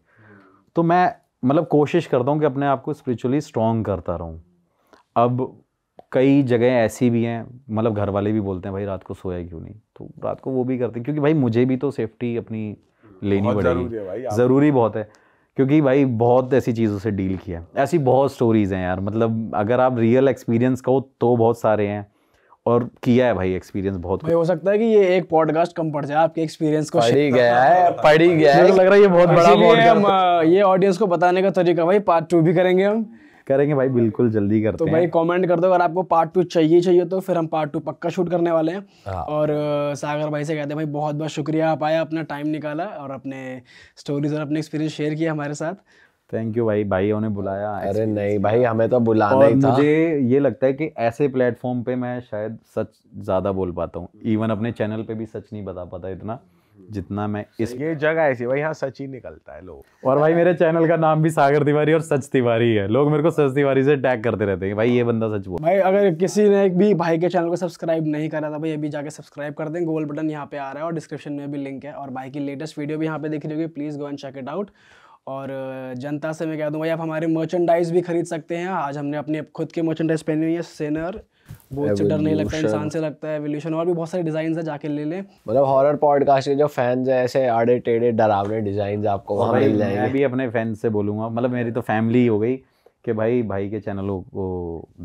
तो मैं मतलब कोशिश करता हूँ कि अपने आप को स्परिचुअली स्ट्रॉन्ग करता रहूँ अब कई जगह ऐसी भी हैं मतलब घर वाले भी बोलते हैं भाई रात को सोया क्यों नहीं तो रात को वो भी करते हैं क्योंकि भाई मुझे भी तो सेफ्टी अपनी लेनी पड़ेगी ज़रूरी बहुत है क्योंकि भाई बहुत ऐसी चीज़ों से डील किया ऐसी बहुत स्टोरीज़ हैं यार मतलब अगर आप रियल एक्सपीरियंस कहो तो बहुत सारे हैं और किया है भाई एक्सपीरियंस बहुत भाई
हो सकता है कि ये एक पॉडकास्ट कम पड़ जाए आपके एक्सपीरियंस को पढ़ी गया है पढ़ी गया है लग रहा है ये बहुत बड़ा ये ऑडियंस को बताने का तरीका भाई पार्ट टू भी करेंगे हम करेंगे भाई बिल्कुल जल्दी करते तो हैं तो भाई कमेंट कर दो अगर आपको पार्ट टू चाहिए चाहिए तो फिर हम पार्ट टू पक्का शूट करने वाले हैं हाँ। और सागर भाई से कहते हैं भाई बहुत बहुत शुक्रिया आप आया अपना टाइम निकाला और अपने स्टोरीज और अपने एक्सपीरियंस शेयर किया हमारे साथ
थैंक यू भाई भाई उन्हें बुलाया अरे नहीं भाई हमें तो बुलाना ही था मुझे ये लगता है कि ऐसे प्लेटफॉर्म पे मैं शायद सच ज़्यादा बोल पाता हूँ इवन अपने चैनल पे भी सच नहीं बता पाता इतना जितना मैं इस ये जगह ऐसी भाई यहाँ सच ही निकलता है लोग और भाई मेरे चैनल का नाम भी सागर तिवारी और सच तिवारी है लोग मेरे को सच तिवारी से टैग करते रहते हैं भाई ये बंदा सच बोल
भाई अगर किसी ने भी भाई के चैनल को सब्सक्राइब नहीं करा था भाई अभी जाके सब्सक्राइब कर दें गोल बटन यहाँ पे आ रहा है और डिस्क्रिप्शन में भी लिंक है और भाई की लेटेस्ट वीडियो भी यहाँ पे देख रही होगी please go and check it out और जनता से मैं कह दूँ भाई आप हमारे मर्चेंडाइज भी खरीद सकते हैं आज हमने अपने खुद के मर्चेंडाइज पहनी हुई है सेनर भूत से डर नहीं लगता इंसान से लगता है एवोल्यूशन और भी बहुत सारे डिजाइन है जाके ले लें
मतलब हॉरर पॉडकास्ट के जो फैंस ऐसे आड़े टेढ़े डरावने डिजाइन आपको वहाँ मिल जाएंगे मैं भी
अपने फैंस से मतलब मेरी तो फैमिली हो गई कि भाई भाई के चैनलों को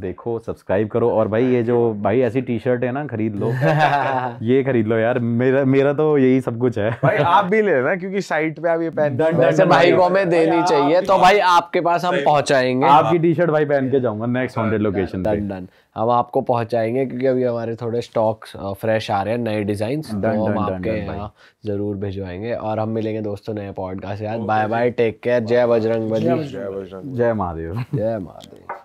देखो सब्सक्राइब करो और भाई ये जो भाई ऐसी टी शर्ट है ना खरीद लो ये खरीद लो यार मेरा मेरा तो यही सब कुछ है
भाई आप भी ले ना क्योंकि साइट पे आप ये पहन
वैसे भाई को हमें
देनी चाहिए तो भाई आपके
पास हम पहुंचाएंगे आपकी टी शर्ट भाई पहन के जाऊंगा नेक्स्ट हंड्रेड लोकेशन डन हम आपको पहुंचाएंगे
क्योंकि अभी हमारे थोड़े स्टॉक्स फ्रेश आ रहे हैं नए डिजाइन तो हम आपके यहाँ जरूर भिजवाएंगे और हम मिलेंगे दोस्तों नए पॉडकास्ट यार बाय बाय टेक केयर जय बजरंग बली जय महादेव जय महादेव